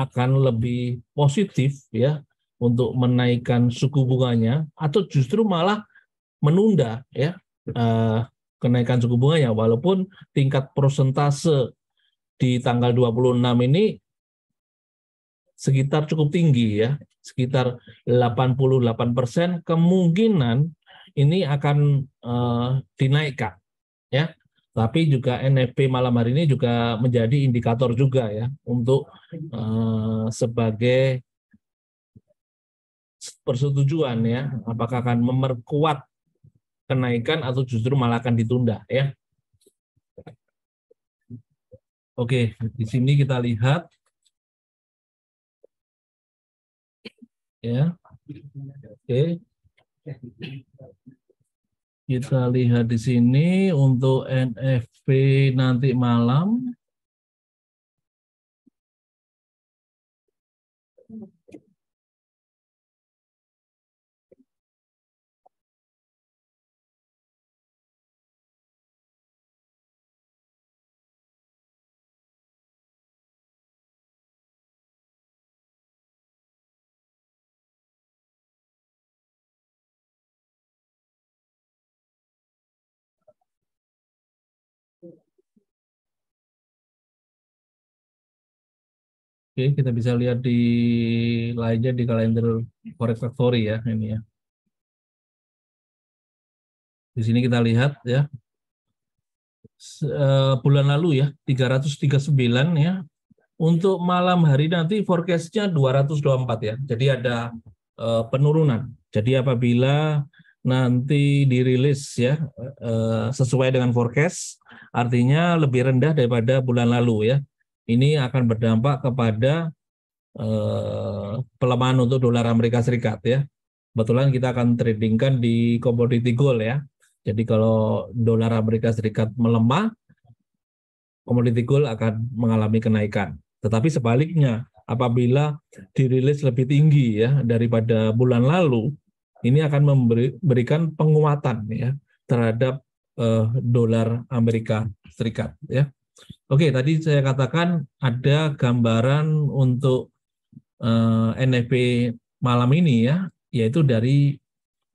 akan lebih positif ya untuk menaikkan suku bunganya atau justru malah menunda ya eh, kenaikan suku bunganya walaupun tingkat persentase di tanggal 26 ini sekitar cukup tinggi ya sekitar 88 persen kemungkinan ini akan eh, dinaikkan ya tapi juga NFP malam hari ini juga menjadi indikator juga ya untuk uh, sebagai persetujuan ya apakah akan memperkuat kenaikan atau justru malah akan ditunda ya. Oke, di sini kita lihat ya. Oke kita lihat di sini untuk NFP nanti malam Oke, kita bisa lihat di lainnya di kalender Forex Factory ya ini ya. Di sini kita lihat ya eh, bulan lalu ya 339 ya. Untuk malam hari nanti forecastnya 224 ya. Jadi ada eh, penurunan. Jadi apabila nanti dirilis ya eh, sesuai dengan forecast, artinya lebih rendah daripada bulan lalu ya ini akan berdampak kepada eh, pelemahan untuk dolar Amerika Serikat ya. Kebetulan kita akan tradingkan di komoditi gold ya. Jadi kalau dolar Amerika Serikat melemah, komoditi gold akan mengalami kenaikan. Tetapi sebaliknya, apabila dirilis lebih tinggi ya daripada bulan lalu, ini akan memberikan penguatan ya terhadap eh, dolar Amerika Serikat ya. Oke, tadi saya katakan ada gambaran untuk uh, eh, NFP malam ini ya, yaitu dari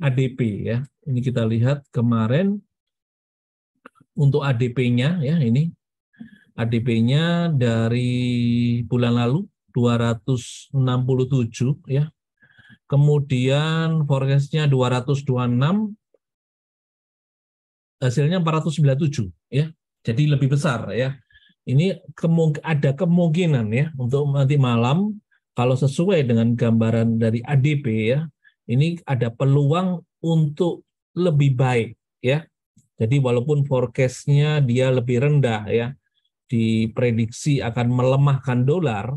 ADP ya. Ini kita lihat kemarin untuk ADP-nya ya ini ADP-nya dari bulan lalu 267 ya. Kemudian forecast-nya 226 hasilnya 497 ya. Jadi lebih besar ya. Ini kemung ada kemungkinan ya untuk nanti malam kalau sesuai dengan gambaran dari ADP ya, ini ada peluang untuk lebih baik ya. Jadi walaupun forecastnya dia lebih rendah ya, diprediksi akan melemahkan dolar,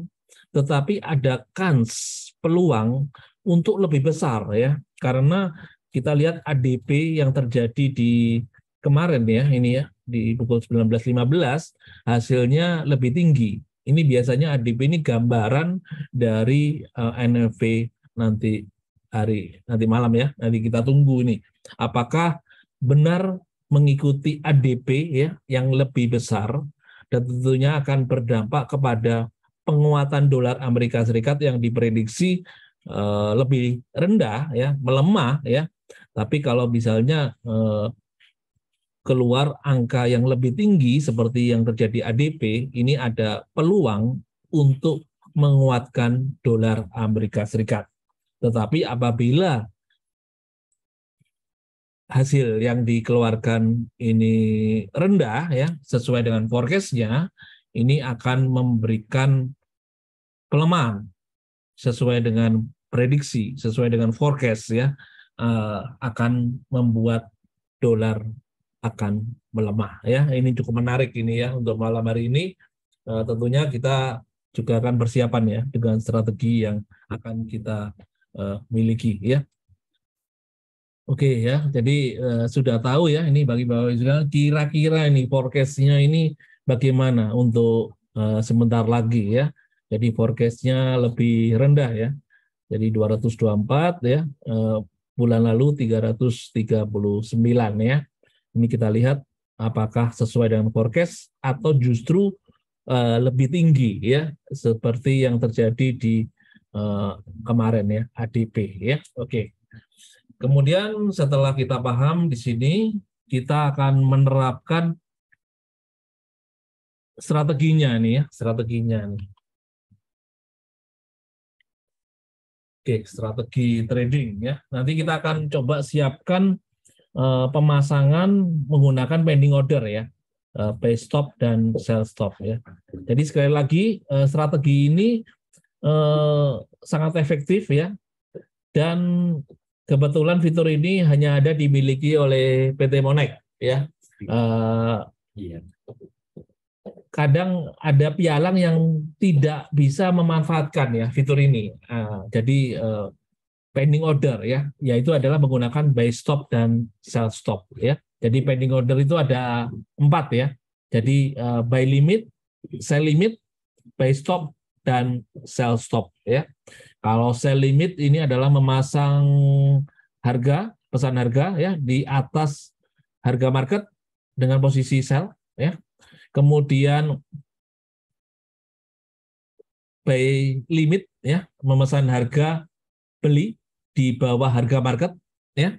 tetapi ada kans peluang untuk lebih besar ya, karena kita lihat ADP yang terjadi di kemarin ya ini ya di pukul 19.15 hasilnya lebih tinggi. Ini biasanya ADP ini gambaran dari uh, eh, NFP nanti hari nanti malam ya. Nanti kita tunggu ini apakah benar mengikuti ADP ya yang lebih besar dan tentunya akan berdampak kepada penguatan dolar Amerika Serikat yang diprediksi uh, lebih rendah ya melemah ya tapi kalau misalnya uh, keluar angka yang lebih tinggi seperti yang terjadi ADP, ini ada peluang untuk menguatkan dolar Amerika Serikat. Tetapi apabila hasil yang dikeluarkan ini rendah ya sesuai dengan forecast-nya, ini akan memberikan pelemahan sesuai dengan prediksi sesuai dengan forecast ya eh, akan membuat dolar akan melemah ya. Ini cukup menarik ini ya untuk malam hari ini. Uh, tentunya kita juga akan persiapan ya dengan strategi yang akan kita uh, miliki ya. Oke ya, jadi uh, sudah tahu ya ini bagi Bapak juga kira-kira ini forecastnya ini bagaimana untuk uh, sebentar lagi ya. Jadi forecastnya lebih rendah ya. Jadi 224 ya, uh, bulan lalu 339 ya. Ini kita lihat apakah sesuai dengan forecast atau justru uh, lebih tinggi ya seperti yang terjadi di uh, kemarin ya ADP ya. Oke. Kemudian setelah kita paham di sini kita akan menerapkan strateginya nih ya, strateginya nih. Oke, strategi trading ya. Nanti kita akan coba siapkan Eh, pemasangan menggunakan pending order ya, eh, pay stop dan sell stop ya. Jadi sekali lagi eh, strategi ini sangat efektif ya dan kebetulan fitur ini hanya ada dimiliki oleh PT Monek ya. Iya. Kadang ada pialang yang tidak bisa memanfaatkan ya fitur ini. Ah, jadi pending order ya, yaitu adalah menggunakan buy stop dan sell stop ya. Jadi pending order itu ada empat ya. Jadi uh, buy limit, sell limit, buy stop dan sell stop ya. Kalau sell limit ini adalah memasang harga pesan harga ya di atas harga market dengan posisi sell ya. Kemudian buy limit ya memesan harga beli di bawah harga market ya.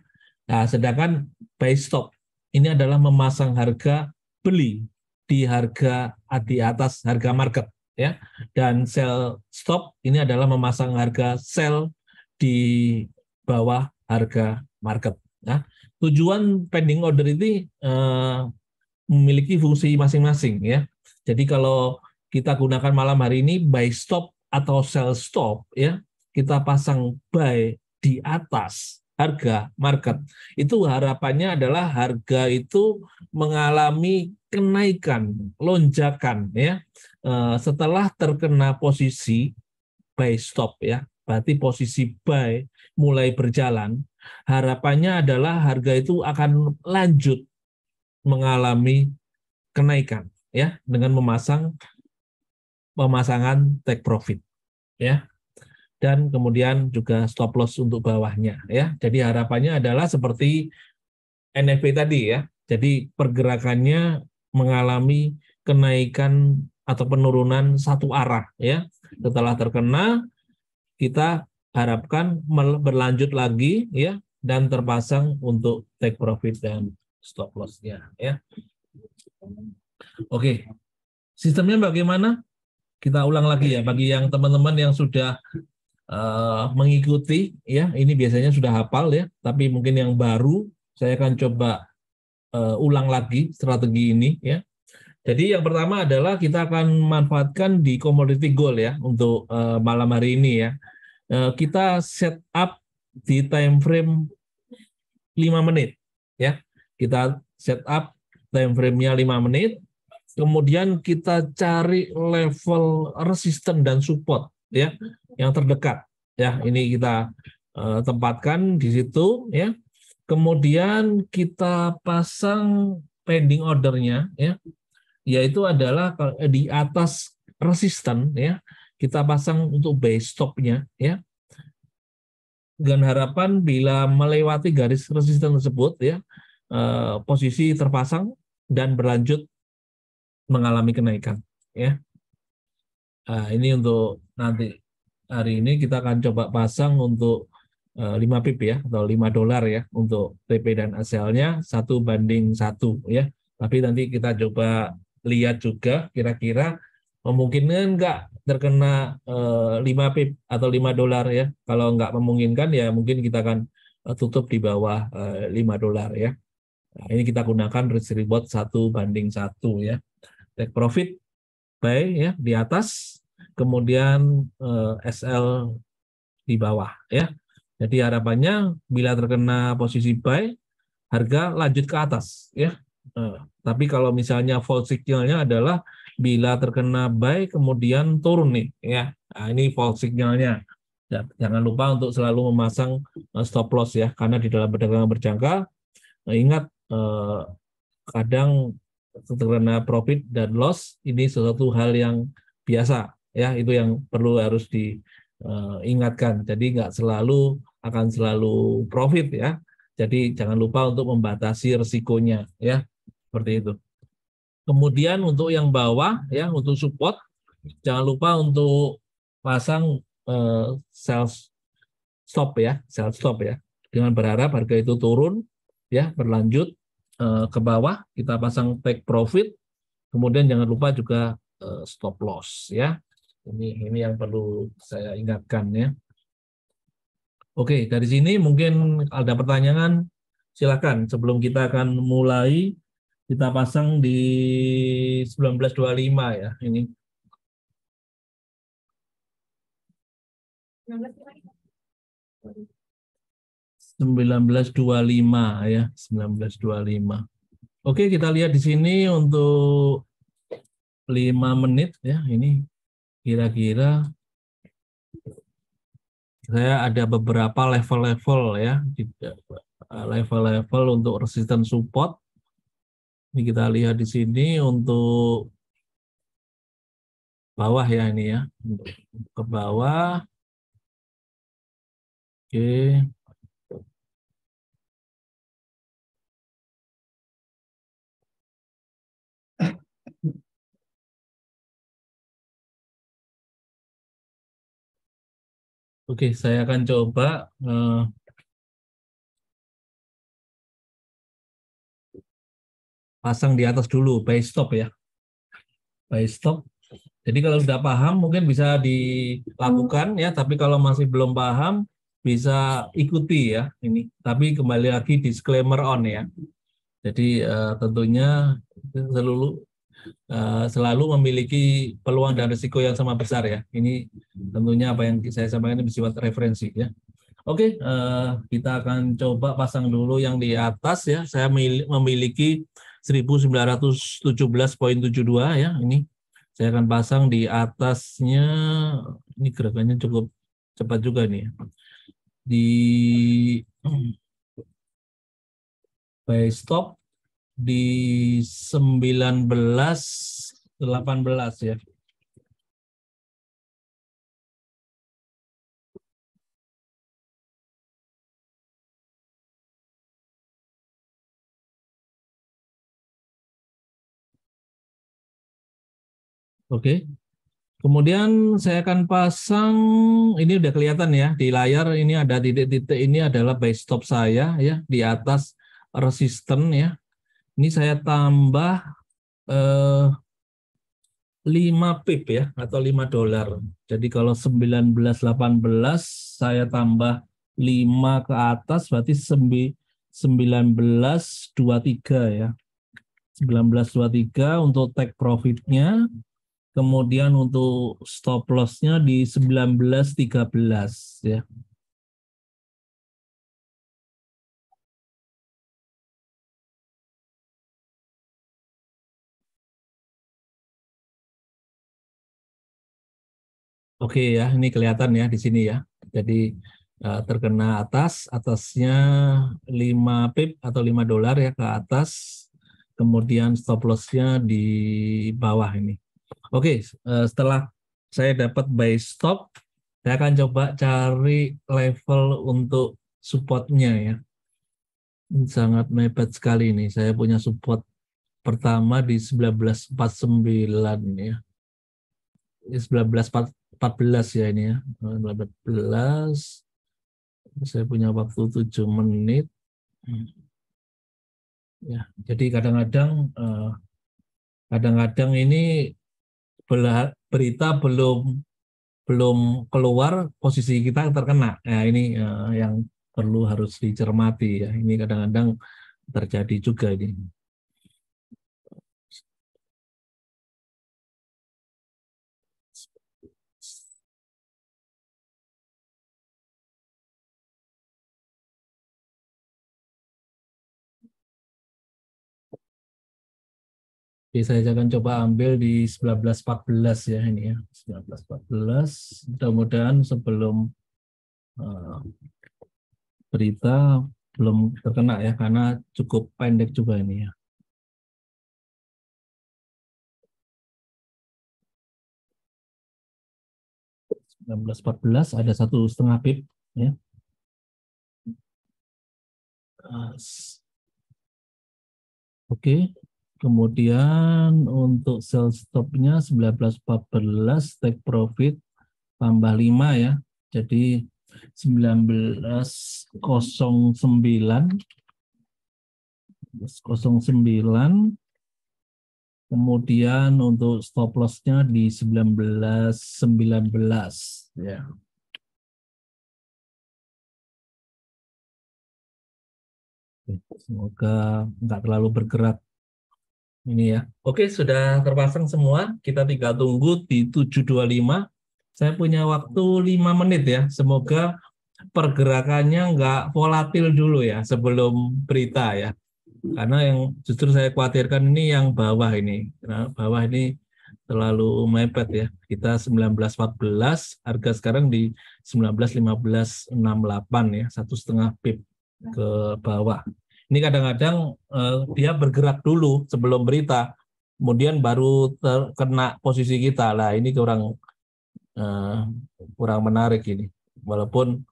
Nah, sedangkan buy stop ini adalah memasang harga beli di harga di atas harga market ya. Dan sell stop ini adalah memasang harga sell di bawah harga market. Nah, tujuan pending order ini eh, memiliki fungsi masing-masing ya. Jadi kalau kita gunakan malam hari ini buy stop atau sell stop ya kita pasang buy di atas harga market, itu harapannya adalah harga itu mengalami kenaikan, lonjakan ya. Eh, setelah terkena posisi buy stop ya, berarti posisi buy mulai berjalan, harapannya adalah harga itu akan lanjut mengalami kenaikan ya dengan memasang pemasangan take profit ya dan kemudian juga stop loss untuk bawahnya ya. Jadi harapannya adalah seperti NFP tadi ya. Jadi pergerakannya mengalami kenaikan atau penurunan satu arah ya. Setelah terkena kita harapkan berlanjut lagi ya dan terpasang untuk take profit dan stop loss ya. Oke. Sistemnya bagaimana? Kita ulang lagi ya bagi yang teman-teman yang sudah uh, mengikuti ya ini biasanya sudah hafal ya tapi mungkin yang baru saya akan coba uh, ulang lagi strategi ini ya jadi yang pertama adalah kita akan manfaatkan di commodity goal ya untuk uh, malam hari ini ya uh, kita set up di time frame 5 menit ya kita set up time frame-nya 5 menit kemudian kita cari level resisten dan support ya mm-hmm. yang terdekat ya ini kita uh, tempatkan di situ ya kemudian kita pasang pending ordernya ya yaitu adalah eh, di atas resisten ya kita pasang untuk base stopnya ya dengan harapan bila melewati garis resisten tersebut ya eh, posisi terpasang dan berlanjut mengalami kenaikan ya Nah, ini untuk nanti hari ini kita akan coba pasang untuk 5 eh, pip ya atau 5 dolar ya untuk TP dan ACL-nya satu banding satu ya. Tapi nanti kita coba lihat juga kira-kira memungkinkan enggak terkena eh, lima 5 pip atau 5 dolar ya. Kalau enggak memungkinkan ya mungkin kita akan eh, tutup di bawah lima 5 dolar ya. Nah, ini kita gunakan risk reward satu banding satu ya. Take profit by ya di atas kemudian eh, SL di bawah ya. Jadi harapannya bila terkena posisi buy harga lanjut ke atas ya. Eh, tapi kalau misalnya false signalnya adalah bila terkena buy kemudian turun nih ya. Nah, ini false signalnya. Jangan lupa untuk selalu memasang eh, stop loss ya karena di dalam perdagangan berjangka eh, ingat eh, kadang terkena profit dan loss ini sesuatu hal yang biasa ya itu yang perlu harus diingatkan eh, jadi nggak selalu akan selalu profit ya jadi jangan lupa untuk membatasi resikonya ya seperti itu kemudian untuk yang bawah ya untuk support jangan lupa untuk pasang uh, stop ya sell stop ya dengan berharap harga itu turun ya berlanjut uh, ke bawah kita pasang take profit kemudian jangan lupa juga stop loss ya ini ini yang perlu saya ingatkan ya. Oke, dari sini mungkin ada pertanyaan, silakan. Sebelum kita akan mulai, kita pasang di 1925 ya ini. Sembilan belas dua 1925 ya, lima. Oke, kita lihat di sini untuk lima menit ya ini kira-kira saya ada beberapa level-level ya level-level untuk resisten support ini kita lihat di sini untuk bawah ya ini ya untuk ke bawah oke Oke, saya akan coba uh, pasang di atas dulu by stop ya. By stop. Jadi kalau sudah paham mungkin bisa dilakukan ya, tapi kalau masih belum paham bisa ikuti ya ini. Tapi kembali lagi disclaimer on ya. Jadi uh, tentunya seluruh uh, selalu memiliki peluang dan risiko yang sama besar ya. Ini tentunya apa yang saya sampaikan ini bersifat referensi ya. Oke, okay, uh, eh, kita akan coba pasang dulu yang di atas ya. Saya memiliki 1917.72 ya. Ini saya akan pasang di atasnya. Ini gerakannya cukup cepat juga nih ya. Di hmm, buy stop di 19 18 ya. Oke. Kemudian saya akan pasang ini udah kelihatan ya di layar ini ada titik-titik ini adalah stop saya ya di atas resisten ya ini saya tambah eh, 5 pip ya atau 5 dolar. Jadi kalau 1918 saya tambah 5 ke atas berarti 1923 ya. 1923 untuk take profitnya kemudian untuk stop lossnya di 1913 ya Oke ya, ini kelihatan ya di sini ya. Jadi uh, terkena atas, atasnya 5 pip atau 5 dolar ya ke atas. Kemudian stop loss-nya di bawah ini. Oke, uh, setelah saya dapat buy stop, saya akan coba cari level untuk supportnya ya. Sangat mepet sekali ini. Saya punya support pertama di 1949 ya. 1949 14 ya ini ya. 14. Saya punya waktu 7 menit. Hmm. Ya, jadi kadang-kadang eh, kadang-kadang ini berita belum belum keluar posisi kita terkena. ya ini eh, yang perlu harus dicermati ya. Ini kadang-kadang terjadi juga ini. Oke, saya akan coba ambil di 1914 ya ini ya. 1914. Mudah-mudahan sebelum uh, berita belum terkena ya karena cukup pendek juga ini ya. belas ada satu setengah pip ya. Eh, Oke, Kemudian untuk sell stopnya 1914 take profit tambah 5 ya. Jadi 1909 19.09. kemudian untuk stop lossnya di 1919 ya. ya. Semoga nggak terlalu bergerak ini ya. Oke, sudah terpasang semua. Kita tinggal tunggu di 725. Saya punya waktu 5 menit ya. Semoga pergerakannya nggak volatil dulu ya sebelum berita ya. Karena yang justru saya khawatirkan ini yang bawah ini. Karena bawah ini terlalu mepet ya. Kita 1914, harga sekarang di 191568 ya, satu setengah pip ke bawah ini kadang-kadang uh, dia bergerak dulu sebelum berita, kemudian baru terkena posisi kita lah. Ini kurang uh, kurang menarik ini. Walaupun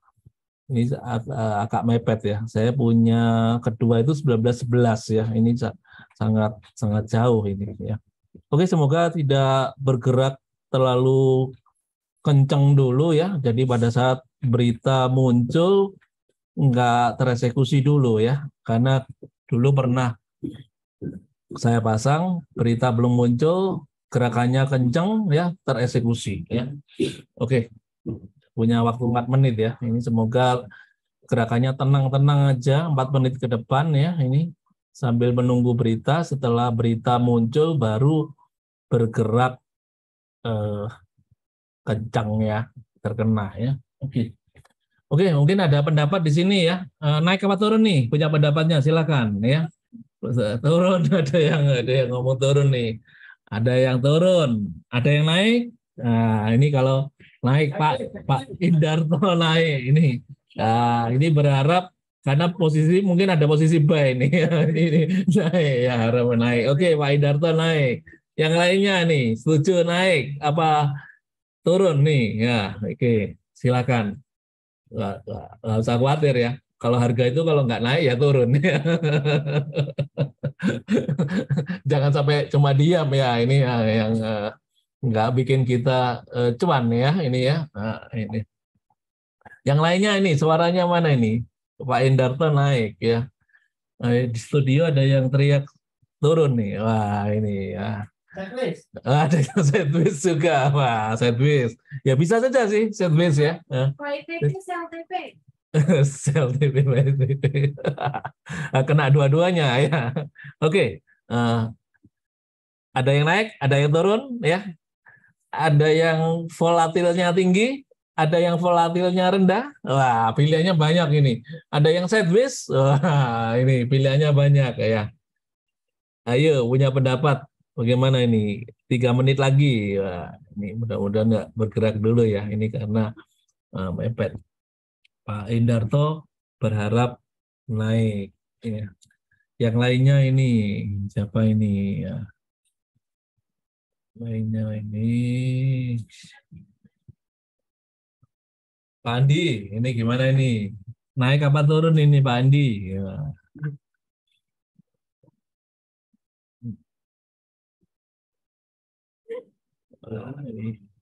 ini uh, agak mepet ya. Saya punya kedua itu 1911 ya. Ini sangat sangat jauh ini ya. Oke, semoga tidak bergerak terlalu kencang dulu ya. Jadi pada saat berita muncul nggak tereksekusi dulu ya karena dulu pernah saya pasang berita belum muncul gerakannya kenceng ya tereksekusi ya oke punya waktu empat menit ya ini semoga gerakannya tenang-tenang aja empat menit ke depan ya ini sambil menunggu berita setelah berita muncul baru bergerak eh, kencang ya terkena ya oke Oke, mungkin ada pendapat di sini ya. Eh, naik apa turun nih? Punya pendapatnya, silakan ya. Turun, ada yang ada yang ngomong turun nih. Ada yang turun, ada yang naik. Nah, ini kalau naik Pak Pak Indarto naik ini. Nah, ini berharap karena posisi mungkin ada posisi buy nih. ini naik ya harap naik. Oke, Pak Indarto naik. Yang lainnya nih, setuju naik apa turun nih? Ya, oke. Silakan nggak, usah khawatir ya. Kalau harga itu kalau nggak naik ya turun. Jangan sampai cuma diam ya ini ya, yang eh, nggak bikin kita eh, cuan ya ini ya. Nah, ini. Yang lainnya ini suaranya mana ini? Pak Indarto naik ya. Eh, di studio ada yang teriak turun nih. Wah ini ya service Ada yang sandwich juga, wah sandwich. Ya bisa saja sih sandwich ya. Eh. sel CLTP. Sel Kena dua-duanya ya. Oke. Eh. ada yang naik, ada yang turun ya. Ada yang volatilnya tinggi, ada yang volatilnya rendah. Wah, pilihannya banyak ini. Ada yang sideways. Wah, ini pilihannya banyak ya. Ayo punya pendapat Bagaimana ini? Tiga menit lagi. ya ini mudah-mudahan nggak bergerak dulu ya. Ini karena uh, mepet. Pak Indarto berharap naik. Ya. Yang lainnya ini siapa ini? Ya. Lainnya ini Pak Andi. Ini gimana ini? Naik apa turun ini Pak Andi? Ya. Nah,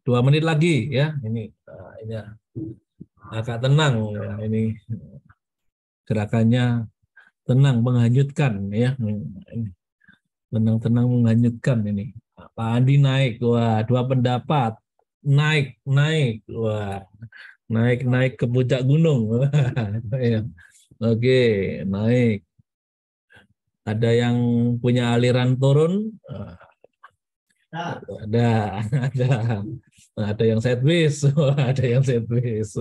dua menit lagi ya ini eh, ini ya. agak tenang ya ini gerakannya tenang menghanyutkan ya tenang-tenang menghanyutkan ini Pak Andi naik wah dua pendapat naik naik wah naik naik ke puncak gunung ya. oke naik ada yang punya aliran turun ah. Ah. Gitu. ada ada nah, ada yang sideways ada yang sideways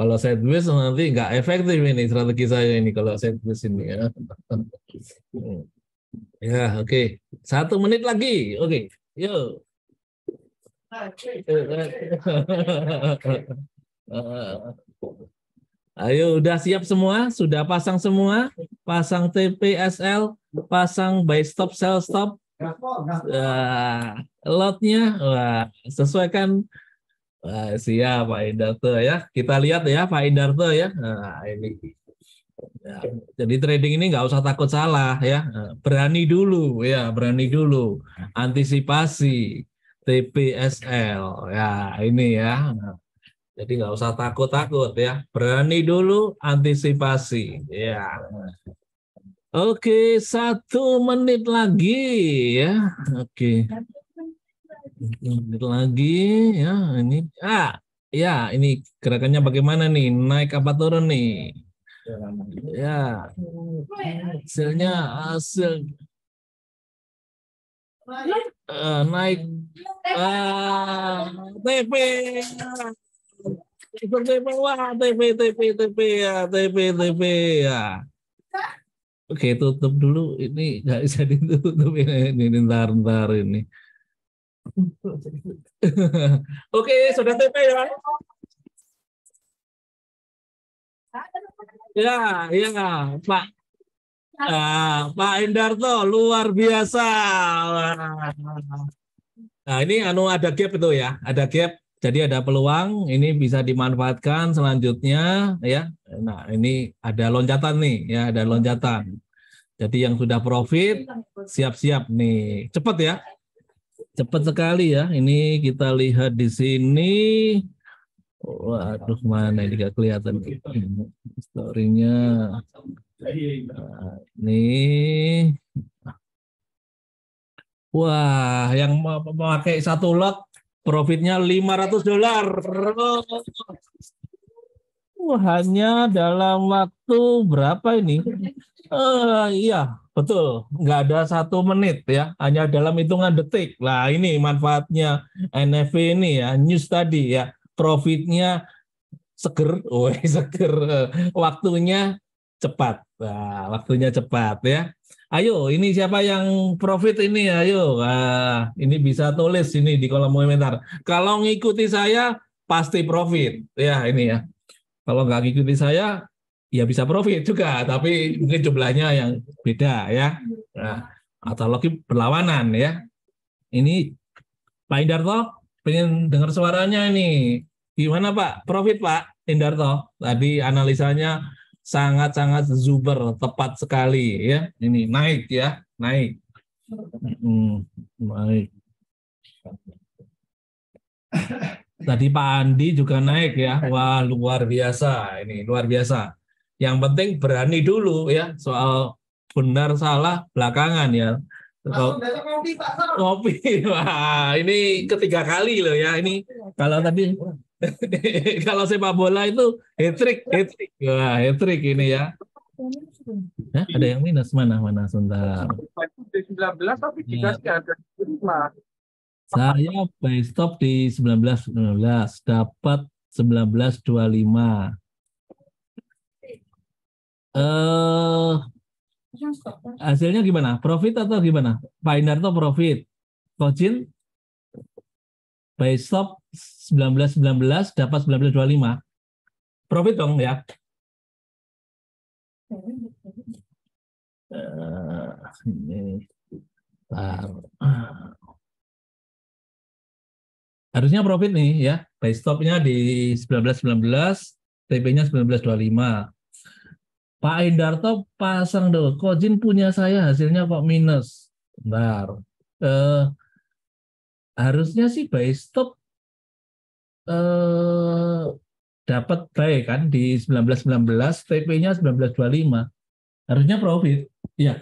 kalau sideways nanti nggak efektif ini strategi saya ini kalau sideways ini ya ya oke okay. satu menit lagi oke okay. yuk Ayo udah siap semua? Sudah pasang semua? Pasang TPSL, pasang buy stop sell stop, Uh, lotnya wah, sesuaikan wah, siap Pak Indarto ya kita lihat ya Pak Indarto ya nah, ini ya, jadi trading ini nggak usah takut salah ya berani dulu ya berani dulu antisipasi TPSL ya ini ya jadi nggak usah takut takut ya berani dulu antisipasi ya Oke, satu menit lagi ya. Oke. Satu menit lagi ya. Ini ah ya ini gerakannya bagaimana nih? Naik apa turun nih? Ya. Hasilnya hasil uh, naik uh, ah, TP. Ikut TP, wah TP, TP, TP, ya, TP, TP, ya. Oke, tutup dulu. Ini nggak bisa ditutup ya. ini, ini ntar ntar ini. Oke, sudah selesai ya. Ya, ya, Pak. Ah, Pak Endarto luar biasa. Nah, ini anu ada gap itu ya, ada gap. Jadi ada peluang ini bisa dimanfaatkan selanjutnya ya. Nah, ini ada loncatan nih ya, ada loncatan. Jadi yang sudah profit, siap-siap nih. Cepat ya. Cepat sekali ya. Ini kita lihat di sini. Waduh, mana ini gak kelihatan. Story-nya. Nah, Wah, yang memakai satu lot profitnya 500 dolar. Wah, hanya dalam waktu berapa ini? Uh, iya, betul. Nggak ada satu menit ya, hanya dalam hitungan detik. Lah ini manfaatnya NFV ini ya, news tadi ya. Profitnya seger, oh seger. Waktunya cepat. Nah, waktunya cepat ya. Ayo, ini siapa yang profit ini? Ayo, nah, ini bisa tulis ini di kolom komentar. Kalau ngikuti saya pasti profit ya ini ya. Kalau nggak ngikuti saya ya bisa profit juga, tapi mungkin jumlahnya yang beda ya. Nah, atau lagi berlawanan ya. Ini Pak Indarto pengen dengar suaranya ini. Gimana Pak? Profit Pak Indarto. Tadi analisanya sangat-sangat zuber, tepat sekali ya. Ini naik ya, naik. Hmm, naik. Tadi Pak Andi juga naik ya. Wah, luar biasa ini, luar biasa yang penting berani dulu ya soal benar salah belakangan ya. Langsung Wah, ini ketiga kali loh ya. Ini kalau tadi kalau sepak bola itu hat trick, hat trick. Wah, hat trick ini ya. Hah, ada yang minus mana mana sebentar. Iya. Saya by stop di 19 19 dapat 19 25 eh hasilnya gimana? Profit atau gimana? Pak Inarto profit. Kocin buy stop 1919 dapat 1925. Profit dong ya. Uh, ini Harusnya profit nih ya. buy stopnya di 1919, TP-nya 1925. Pak Indarto pasang dulu. Kojin punya saya hasilnya kok minus. Bentar. Eh, harusnya sih buy stop eh, dapat buy kan di 1919 TP-nya 1925. Harusnya profit. Iya.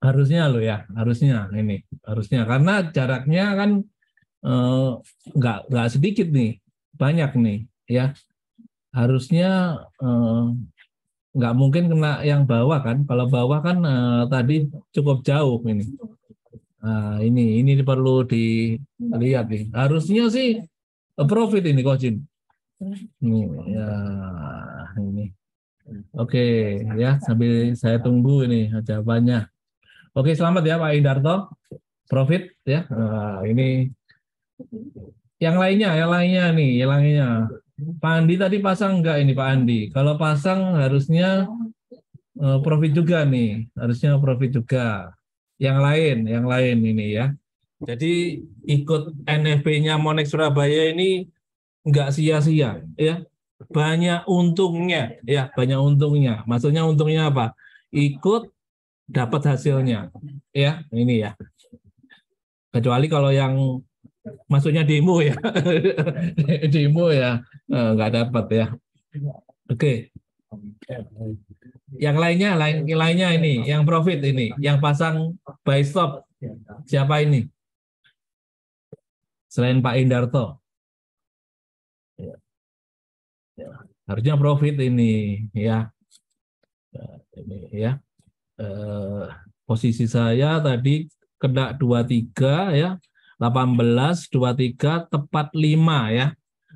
Harusnya lo ya, harusnya ini, harusnya karena jaraknya kan eh, nggak nggak sedikit nih, banyak nih ya. Harusnya eh, nggak mungkin kena yang bawah kan. Kalau bawah kan uh, tadi cukup jauh ini. uh, ini ini perlu dilihat nih. Harusnya sih eh, profit ini Kojin. Ini ya ini. Oke ya sambil saya tunggu ini jawabannya. Oke selamat ya Pak Indarto. Profit ya. uh, ini yang lainnya, yang lainnya nih, yang lainnya. Pak Andi tadi pasang enggak ini Pak Andi? Kalau pasang harusnya iya. eh, profit juga nih, harusnya profit juga. Yang lain, yang lain ini ya. Jadi ikut NFP-nya Monex Surabaya ini enggak sia-sia ya. Banyak untungnya ya, banyak untungnya. Maksudnya untungnya apa? Ikut dapat hasilnya ya, ini ya. Kecuali kalau yang maksudnya demo ya demo ya eh, nggak dapat ya oke okay. yang lainnya lain lainnya ini yang profit ini yang pasang buy stop siapa ini selain Pak Indarto ya. harusnya profit ini ya ini ya eh, posisi saya tadi kena tiga, ya 18, 23, tepat 5 ya.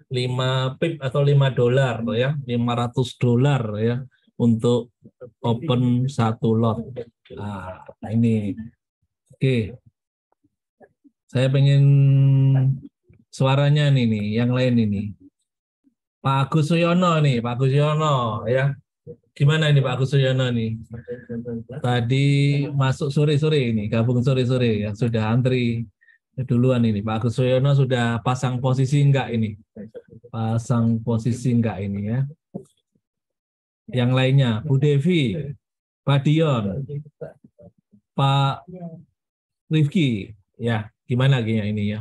5 pip atau 5 dolar ya, 500 dolar ya untuk open satu lot. Nah, ini. Oke. Saya pengen suaranya nih nih, yang lain ini. Pak Agus Suyono nih, Pak Agus Suyono ya. Gimana ini Pak Agus Suyono nih? Tadi masuk sore-sore ini, gabung sore-sore ya, sudah antri duluan ini Pak Agus Suyono sudah pasang posisi enggak ini pasang posisi enggak ini ya yang lainnya Bu Devi Pak Dion Pak Rifki ya gimana gini ya ini ya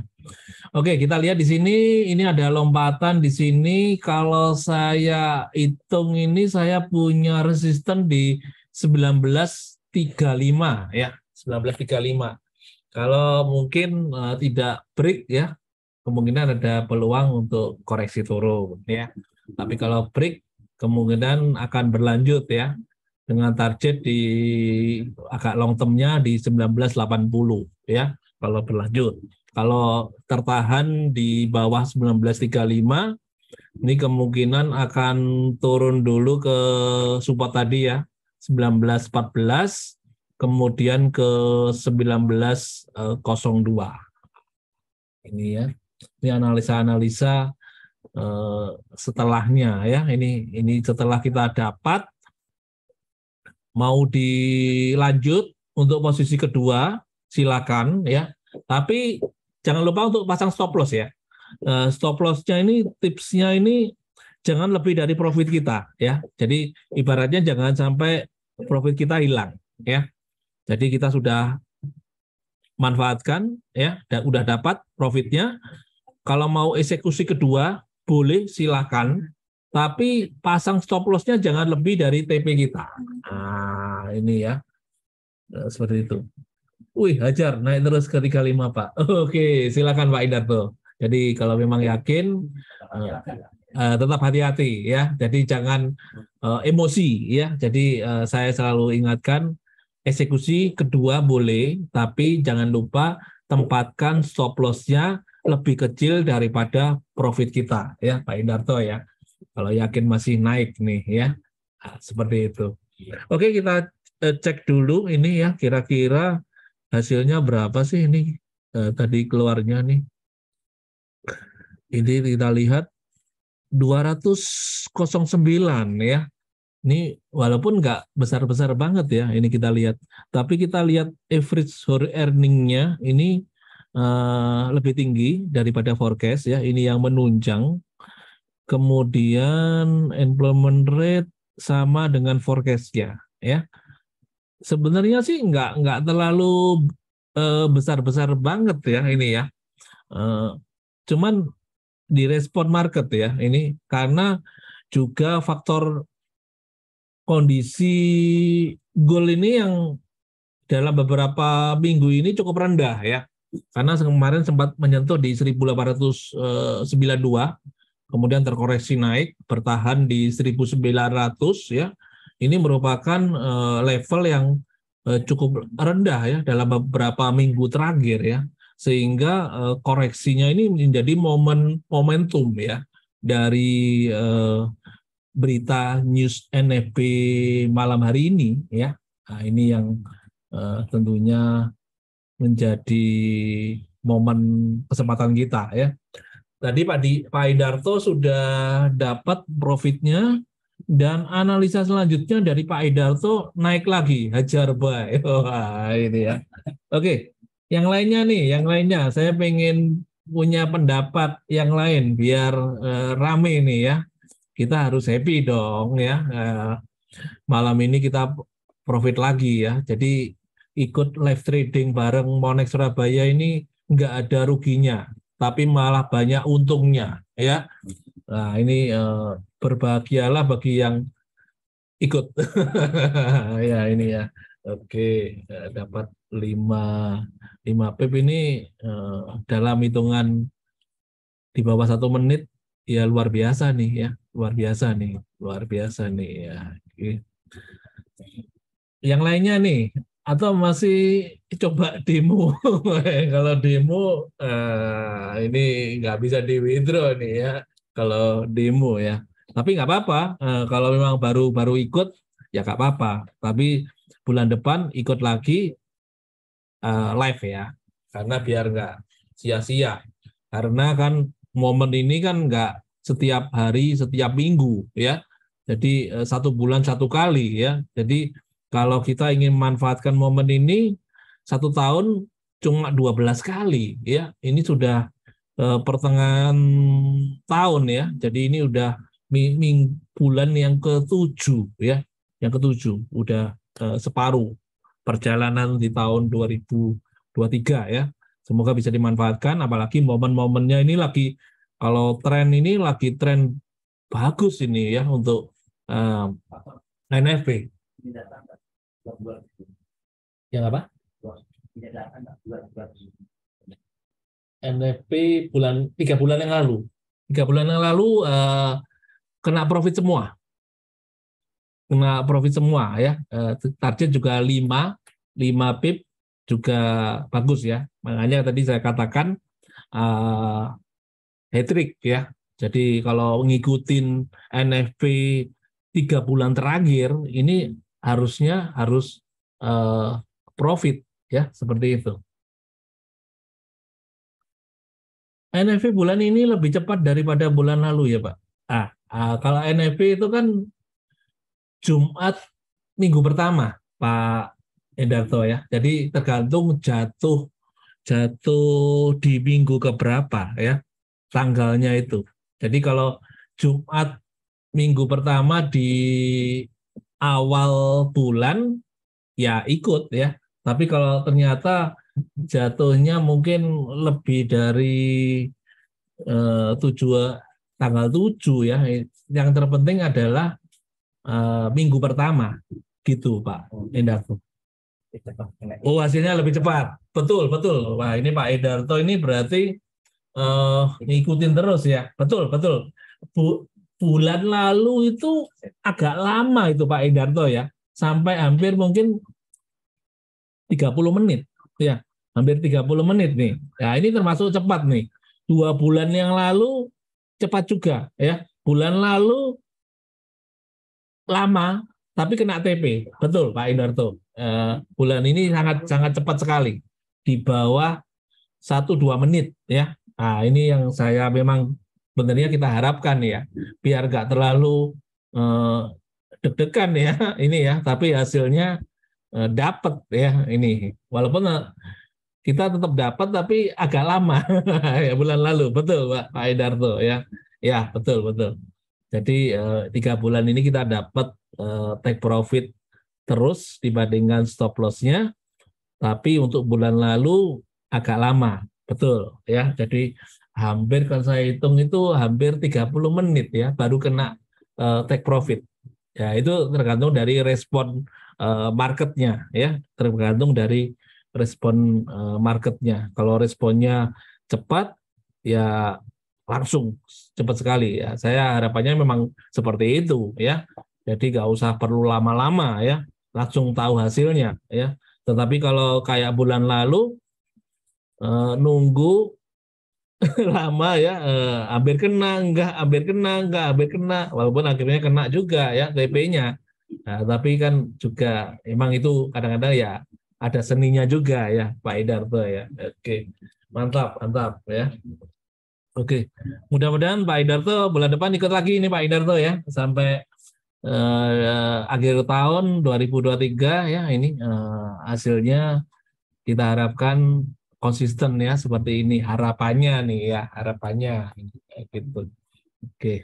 Oke kita lihat di sini ini ada lompatan di sini kalau saya hitung ini saya punya resisten di 1935 ya 1935 kalau mungkin uh, tidak break ya, kemungkinan ada peluang untuk koreksi turun ya. Tapi kalau break kemungkinan akan berlanjut ya dengan target di agak long termnya di 1980 ya kalau berlanjut. Kalau tertahan di bawah 1935 ini kemungkinan akan turun dulu ke support tadi ya 1914 kemudian ke 1902. Eh, ini ya, ini analisa-analisa eh, setelahnya ya. Ini ini setelah kita dapat mau dilanjut untuk posisi kedua silakan ya. Tapi jangan lupa untuk pasang stop loss ya. Stop eh, stop lossnya ini tipsnya ini jangan lebih dari profit kita ya. Jadi ibaratnya jangan sampai profit kita hilang ya. Jadi kita sudah manfaatkan ya dan udah dapat profitnya. Kalau mau eksekusi kedua boleh silakan, tapi pasang stop lossnya jangan lebih dari TP kita. Nah, ini ya. Eh, seperti itu. Wih, hajar naik terus ke 35, Pak. Oke, silakan Pak Indarto. Jadi kalau memang yakin eh, eh, tetap hati-hati ya. Jadi jangan emosi ya. Jadi saya selalu ingatkan Eksekusi kedua boleh, tapi jangan lupa tempatkan stop loss-nya lebih kecil daripada profit kita ya Pak Indarto ya. Kalau yakin masih naik nih ya. Nah, seperti itu. Oke, kita eh, cek dulu ini ya kira-kira hasilnya berapa sih ini eh, tadi keluarnya nih. Ini kita lihat 209 ya ini walaupun nggak besar-besar banget ya ini kita lihat tapi kita lihat average earningnya ini uh, lebih tinggi daripada forecast ya ini yang menunjang kemudian employment rate sama dengan forecastnya ya sebenarnya sih nggak nggak terlalu besar eh, besar-besar banget ya ini ya uh, cuman direspon market ya ini karena juga faktor kondisi gol ini yang dalam beberapa minggu ini cukup rendah ya. Karena kemarin sempat menyentuh di 1892, eh, kemudian terkoreksi naik, bertahan di 1900 ya. Ini merupakan eh, level yang eh, cukup rendah ya dalam beberapa minggu terakhir ya. Sehingga koreksinya ini menjadi momen momentum ya dari berita news NFP malam hari ini ya. Nah, ini yang uh, tentunya menjadi momen kesempatan kita ya. Tadi Pak Di, Pak Idarto sudah dapat profitnya dan analisa selanjutnya dari Pak Idarto naik lagi hajar buy. Oh, ini ya. Oke, yang lainnya nih, yang lainnya saya pengen punya pendapat yang lain biar uh, rame ini ya kita harus happy dong ya. Eh, malam ini kita profit lagi ya. Jadi ikut live trading bareng Monex Surabaya ini nggak ada ruginya, tapi malah banyak untungnya ya. Nah ini eh, berbahagialah bagi yang ikut. ya ini ya. Oke, eh, dapat 5 5 pip ini dalam hitungan di bawah satu menit ya luar biasa nih ya luar biasa nih luar biasa nih ya yang lainnya nih atau masih coba demo kalau demo eh, ini nggak bisa di withdraw nih ya kalau demo ya tapi nggak apa-apa eh, kalau memang baru baru ikut ya nggak apa-apa tapi bulan depan ikut lagi eh, live ya karena biar nggak sia-sia karena kan momen ini kan nggak setiap hari, setiap minggu ya. Jadi eh, satu bulan satu kali ya. Jadi kalau kita ingin memanfaatkan momen ini satu tahun cuma 12 kali ya. Ini sudah eh, pertengahan tahun ya. Jadi ini sudah ming, bulan yang ketujuh ya. Yang ketujuh sudah eh, separuh perjalanan di tahun 2023 ya. Semoga bisa dimanfaatkan, apalagi momen-momennya ini lagi, kalau tren ini lagi tren bagus ini ya untuk uh, eh, NFP. Yang apa? NFP bulan tiga bulan yang lalu. Tiga bulan yang lalu uh, kena profit semua, kena profit semua ya. Uh, target juga 5, lima pip juga bagus ya. Makanya tadi saya katakan uh, eh, hat-trick ya. Jadi kalau ngikutin NFP tiga bulan terakhir ini harusnya harus uh, profit ya seperti itu. NFP bulan ini lebih cepat daripada bulan lalu ya Pak. Ah, uh, kalau NFP itu kan Jumat minggu pertama Pak Endarto ya. Jadi tergantung jatuh jatuh di minggu keberapa ya tanggalnya itu. Jadi kalau Jumat minggu pertama di awal bulan ya ikut ya. Tapi kalau ternyata jatuhnya mungkin lebih dari eh, tujuh tanggal tujuh ya. Yang terpenting adalah eh, minggu pertama gitu Pak Endaku. Oh hasilnya lebih cepat, betul betul. Wah ini Pak Edarto ini berarti uh, ngikutin terus ya, betul betul. Bu, bulan lalu itu agak lama itu Pak Edarto ya, sampai hampir mungkin 30 menit ya, hampir 30 menit nih. Nah ini termasuk cepat nih. Dua bulan yang lalu cepat juga ya, bulan lalu lama tapi kena TP, betul Pak Edarto. Eh, bulan ini sangat sangat cepat sekali di bawah satu dua menit ya. Nah, ini yang saya memang sebenarnya kita harapkan ya biar nggak terlalu uh, deg-degan ya ini ya tapi hasilnya uh, eh, dapat ya ini walaupun uh, kita tetap dapat tapi agak lama ya bulan lalu betul Pak Pak Edarto ya ya betul betul jadi uh, tiga bulan ini kita dapat uh, take profit terus dibandingkan stop lossnya, tapi untuk bulan lalu agak lama, betul ya. Jadi hampir kalau saya hitung itu hampir 30 menit ya baru kena uh, take profit. Ya, itu tergantung dari respon uh, marketnya ya, tergantung dari respon uh, marketnya. Kalau responnya cepat ya langsung cepat sekali ya. Saya harapannya memang seperti itu ya. Jadi nggak usah perlu lama-lama ya langsung tahu hasilnya ya. Tetapi kalau kayak bulan lalu uh, nunggu lama ya eh, hampir kena enggak hampir kena enggak hampir kena walaupun akhirnya kena juga ya TP-nya nah, tapi kan juga emang itu kadang-kadang ya ada seninya juga ya Pak Idarto ya oke mantap mantap ya oke mudah-mudahan Pak Idarto bulan depan ikut lagi ini Pak Idarto ya sampai eh, akhir tahun 2023 ya ini eh, hasilnya kita harapkan konsisten ya seperti ini harapannya nih ya harapannya gitu. Oke.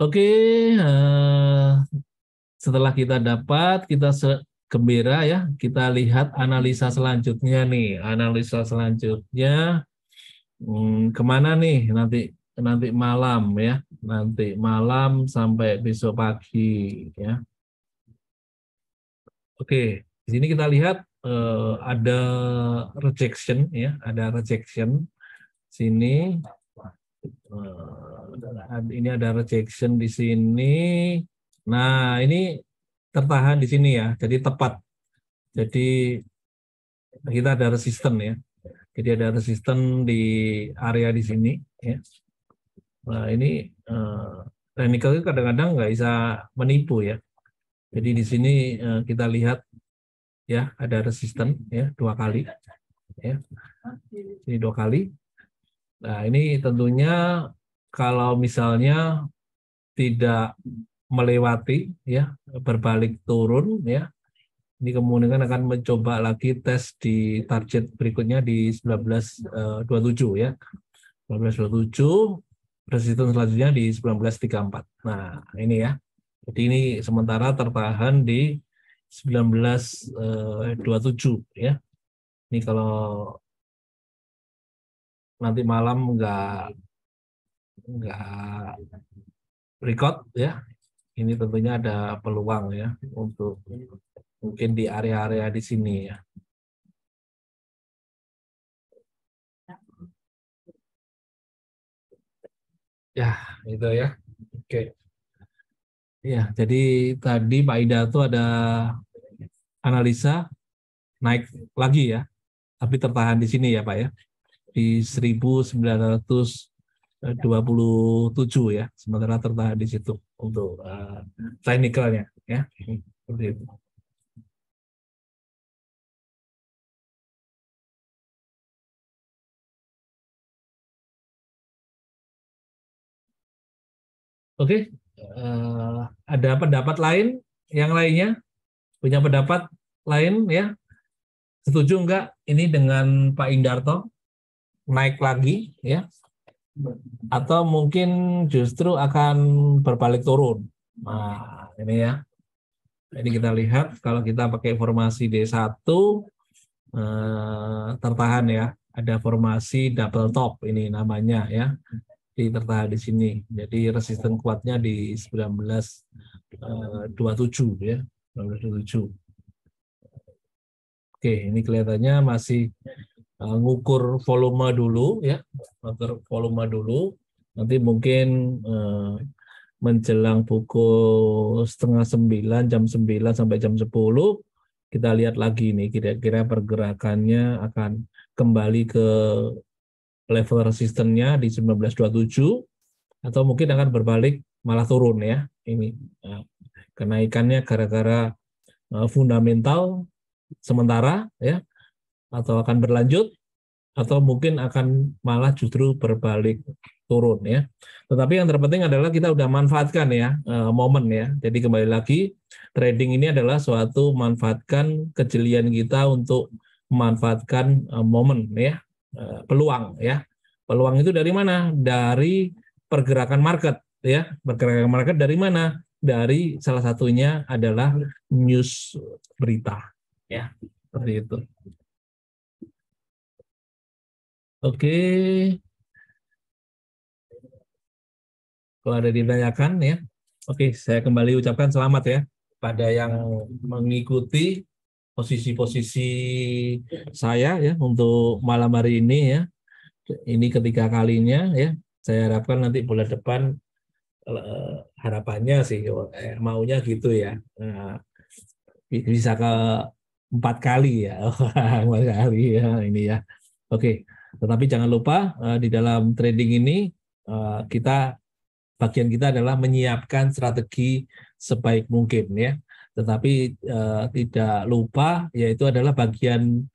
Oke, okay, eh, setelah kita dapat, kita gembira ya. Kita lihat analisa selanjutnya nih. Analisa selanjutnya hmm, kemana nih nanti nanti malam ya, nanti malam sampai besok pagi ya. Oke, di sini kita lihat eh, ada rejection ya, ada rejection sini. Eh, ini ada rejection di sini. Nah, ini tertahan di sini ya, jadi tepat. Jadi kita ada resisten ya. Jadi ada resisten di area di sini ya. Nah ini uh, teknikal itu kadang-kadang nggak bisa menipu ya. Jadi di sini uh, kita lihat ya ada resisten ya dua kali ya. Ini dua kali. Nah ini tentunya kalau misalnya tidak melewati ya berbalik turun ya ini kemudian akan mencoba lagi tes di target berikutnya di 1927 eh, ya. 1927 presiden selanjutnya di 1934. Nah, ini ya. Jadi ini sementara tertahan di 1927 eh, ya. Ini kalau nanti malam nggak nggak record ya. Ini tentunya ada peluang ya untuk mungkin di area-area di sini ya. Ya, itu ya. Oke. Okay. Ya, jadi tadi Pak Ida itu ada analisa naik lagi ya, tapi tertahan di sini ya Pak ya, di 1927 ya, sementara tertahan di situ untuk uh, teknikalnya ya, seperti itu. Oke, okay? uh, eh, ada pendapat lain yang lainnya? Punya pendapat lain ya? Setuju nggak ini dengan Pak Indarto naik lagi ya? Atau mungkin justru akan berbalik turun? Nah, ini ya. Ini kita lihat kalau kita pakai formasi D1 eh, tertahan ya. Ada formasi double top ini namanya ya tertahan di sini. Jadi resisten kuatnya di 1927 eh, ya, 1927. Oke, ini kelihatannya masih eh, ngukur volume dulu ya, ngukur volume dulu. Nanti mungkin eh, menjelang pukul setengah sembilan, jam sembilan sampai jam sepuluh, kita lihat lagi nih kira-kira pergerakannya akan kembali ke level resistennya di 1927 atau mungkin akan berbalik malah turun ya ini nah, kenaikannya gara-gara eh, fundamental sementara ya atau akan berlanjut atau mungkin akan malah justru berbalik turun ya. Tetapi yang terpenting adalah kita udah manfaatkan ya eh, momen ya. Jadi kembali lagi trading ini adalah suatu manfaatkan kejelian kita untuk memanfaatkan eh, momen ya. Eh, peluang ya. Peluang itu dari mana? Dari pergerakan market ya. Pergerakan market dari mana? Dari salah satunya adalah news berita ya. Seperti itu. Oke. Kalau ada ditanyakan ya. Oke, saya kembali ucapkan selamat ya pada yang mengikuti posisi-posisi saya ya untuk malam hari ini ya. Ini ketiga kalinya ya. Saya harapkan nanti bulan depan eh, harapannya sih eh, maunya gitu ya. Nah, bisa ke empat kali ya, empat kali ya ini ya. Oke, tetapi jangan lupa eh, di dalam trading ini kita bagian kita adalah menyiapkan strategi sebaik mungkin ya tetapi eh, tidak lupa yaitu adalah bagian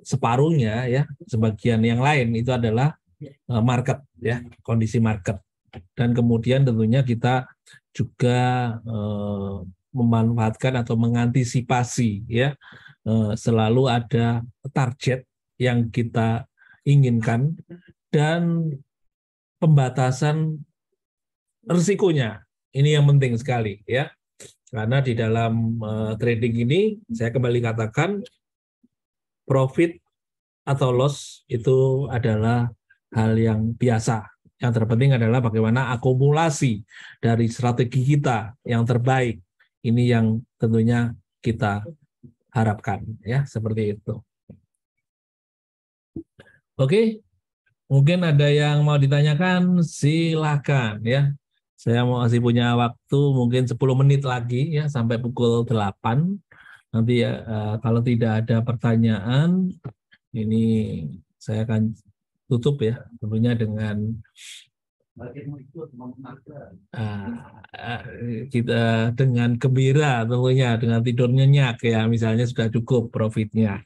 separuhnya ya sebagian yang lain itu adalah eh, market ya kondisi market dan kemudian tentunya kita juga eh, memanfaatkan atau mengantisipasi ya eh, selalu ada target yang kita inginkan dan pembatasan risikonya ini yang penting sekali ya karena di dalam uh, trading ini saya kembali katakan profit atau loss itu adalah hal yang biasa. Yang terpenting adalah bagaimana akumulasi dari strategi kita yang terbaik. Ini yang tentunya kita harapkan ya, seperti itu. Oke. Mungkin ada yang mau ditanyakan, silakan ya. Saya masih punya waktu mungkin 10 menit lagi ya sampai pukul 8. Nanti ya kalau tidak ada pertanyaan ini saya akan tutup ya tentunya dengan eh, kita dengan gembira tentunya dengan tidur nyenyak ya misalnya sudah cukup profitnya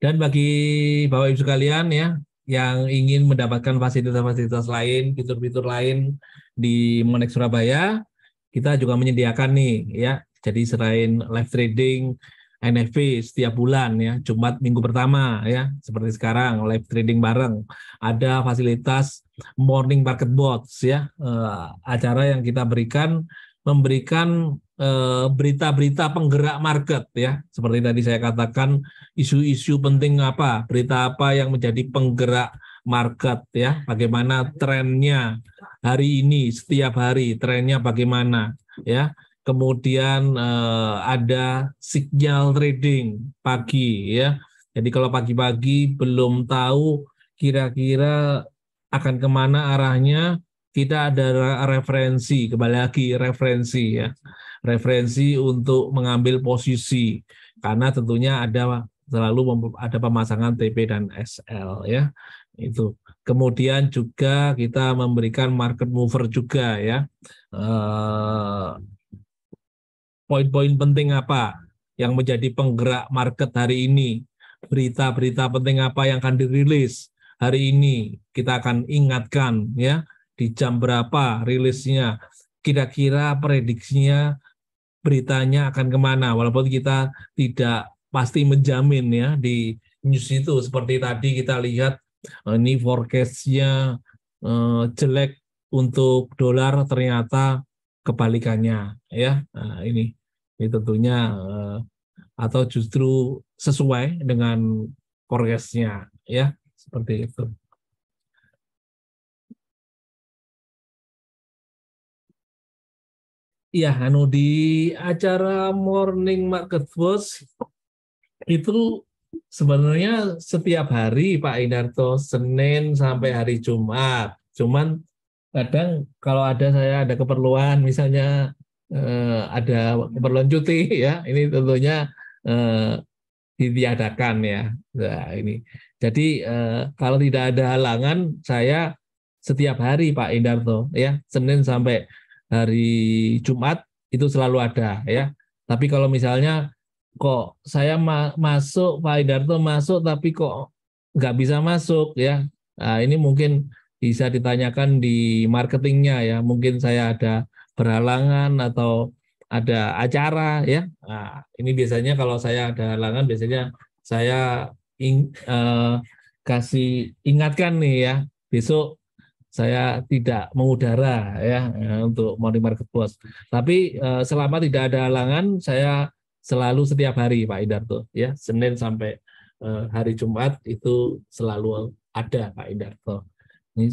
dan bagi bapak ibu sekalian ya yang ingin mendapatkan fasilitas-fasilitas lain, fitur-fitur lain di Monex Surabaya, kita juga menyediakan nih ya. Jadi selain live trading NFP setiap bulan ya, Jumat minggu pertama ya, seperti sekarang live trading bareng. Ada fasilitas morning market box, ya, eh, acara yang kita berikan memberikan Eh, berita-berita penggerak market ya seperti tadi saya katakan isu-isu penting apa berita apa yang menjadi penggerak market ya bagaimana trennya hari ini setiap hari trennya bagaimana ya kemudian eh, ada signal trading pagi ya jadi kalau pagi-pagi belum tahu kira-kira akan kemana arahnya kita ada referensi kembali lagi referensi ya referensi untuk mengambil posisi karena tentunya ada selalu ada pemasangan TP dan SL ya itu kemudian juga kita memberikan market mover juga ya poin eh, poin-poin penting apa yang menjadi penggerak market hari ini berita-berita penting apa yang akan dirilis hari ini kita akan ingatkan ya di jam berapa rilisnya kira-kira prediksinya beritanya akan kemana walaupun kita tidak pasti menjamin ya di news itu seperti tadi kita lihat eh, ini forecastnya eh, jelek untuk dolar ternyata kebalikannya ya nah, ini ini tentunya eh, atau justru sesuai dengan forecastnya ya seperti itu Iya, anu di acara Morning Market Bus itu sebenarnya setiap hari Pak Indarto Senin sampai hari Jumat. Cuman kadang kalau ada saya ada keperluan misalnya eh, ada keperluan cuti ya, ini tentunya eh, ditiadakan ya. Nah, ini. Jadi eh, kalau tidak ada halangan saya setiap hari Pak Indarto ya, Senin sampai hari Jumat itu selalu ada ya. Tapi kalau misalnya kok saya ma masuk Pak Idarto masuk tapi kok nggak bisa masuk ya. Nah, ini mungkin bisa ditanyakan di marketingnya ya. Mungkin saya ada berhalangan atau ada acara ya. Nah, ini biasanya kalau saya ada halangan biasanya saya ing, eh, kasih ingatkan nih ya besok saya tidak mengudara ya, ya untuk morning market post. Tapi eh, selama tidak ada halangan saya selalu setiap hari Pak Indarto ya Senin sampai eh, hari Jumat itu selalu ada Pak Indarto. Ini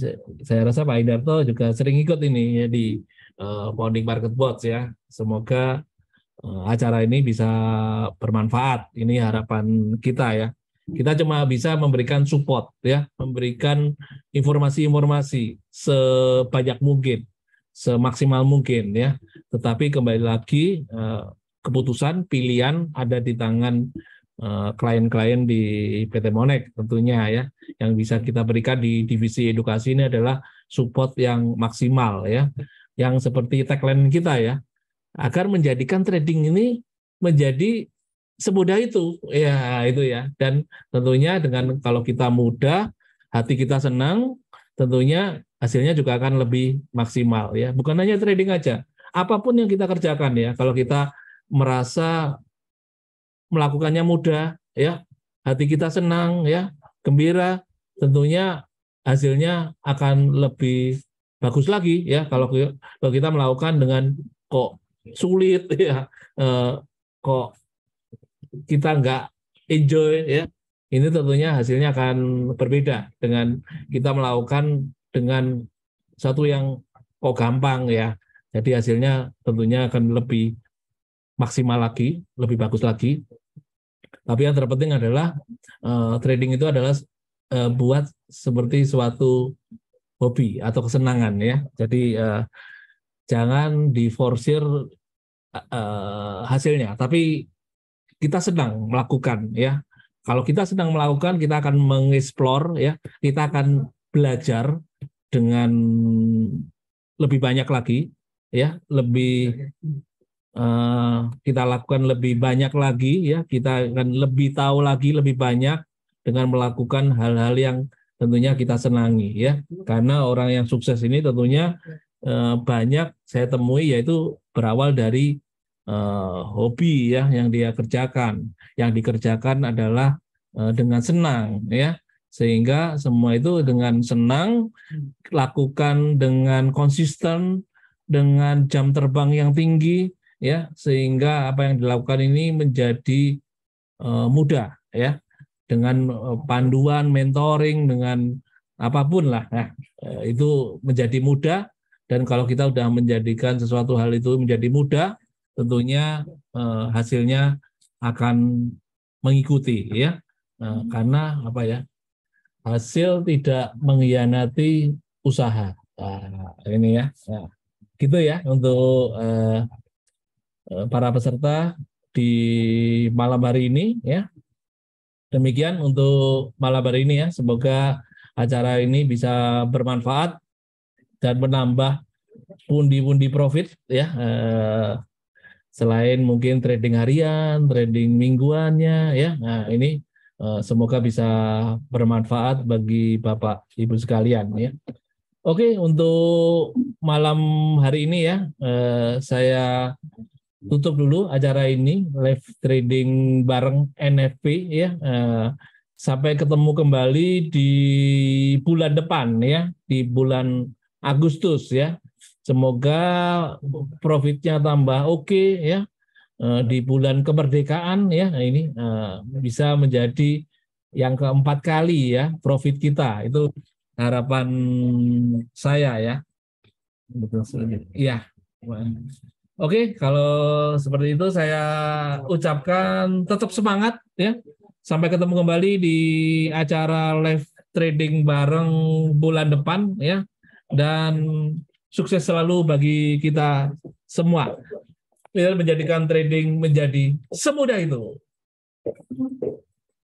saya, rasa Pak Indarto juga sering ikut ini ya di eh, morning market post ya. Semoga acara ini bisa bermanfaat. Ini harapan kita ya kita cuma bisa memberikan support ya, memberikan informasi-informasi sebanyak mungkin, semaksimal mungkin ya. Tetapi kembali lagi eh, keputusan pilihan ada di tangan eh, klien-klien di PT Monek tentunya ya yang bisa kita berikan di divisi edukasi ini adalah support yang maksimal ya yang seperti tagline kita ya agar menjadikan trading ini menjadi semudah itu ya itu ya dan tentunya dengan kalau kita mudah hati kita senang tentunya hasilnya juga akan lebih maksimal ya bukan hanya trading aja apapun yang kita kerjakan ya kalau kita merasa melakukannya mudah ya hati kita senang ya gembira tentunya hasilnya akan lebih bagus lagi ya kalau kalau kita melakukan dengan kok sulit ya eh, kok kita nggak enjoy ya ini tentunya hasilnya akan berbeda dengan kita melakukan dengan satu yang kok oh, gampang ya jadi hasilnya tentunya akan lebih maksimal lagi lebih bagus lagi tapi yang terpenting adalah uh, trading itu adalah uh, buat seperti suatu hobi atau kesenangan ya jadi uh, jangan diforsir uh, hasilnya tapi kita sedang melakukan ya. Kalau kita sedang melakukan, kita akan mengeksplor ya, kita akan belajar dengan lebih banyak lagi ya, lebih uh, kita lakukan lebih banyak lagi ya, kita akan lebih tahu lagi lebih banyak dengan melakukan hal-hal yang tentunya kita senangi ya. Karena orang yang sukses ini tentunya uh, banyak saya temui yaitu berawal dari uh, hobi ya yang dia kerjakan. Yang dikerjakan adalah uh, dengan senang ya. Sehingga semua itu dengan senang lakukan dengan konsisten dengan jam terbang yang tinggi ya sehingga apa yang dilakukan ini menjadi uh, mudah ya dengan panduan mentoring dengan apapun lah nah, itu menjadi mudah dan kalau kita sudah menjadikan sesuatu hal itu menjadi mudah tentunya eh, hasilnya akan mengikuti ya eh, hmm. karena apa ya hasil tidak mengkhianati usaha nah, ini ya, ya. gitu ya untuk eh, eh, para peserta di malam hari ini ya demikian untuk malam hari ini ya semoga acara ini bisa bermanfaat dan menambah pundi-pundi profit ya eh, selain mungkin trading harian, trading mingguannya ya. Nah, ini eh, semoga bisa bermanfaat bagi Bapak Ibu sekalian ya. Oke, untuk malam hari ini ya, eh, saya tutup dulu acara ini live trading bareng NFP ya. Eh, sampai ketemu kembali di bulan depan ya, di bulan Agustus ya. Semoga profitnya tambah oke okay, ya eh, di bulan kemerdekaan ya nah, ini eh, bisa menjadi yang keempat kali ya profit kita itu harapan saya ya Iya. ya oke kalau seperti itu saya ucapkan tetap semangat ya sampai ketemu kembali di acara live trading bareng bulan depan ya dan sukses selalu bagi kita semua. Dan menjadikan trading menjadi semudah itu.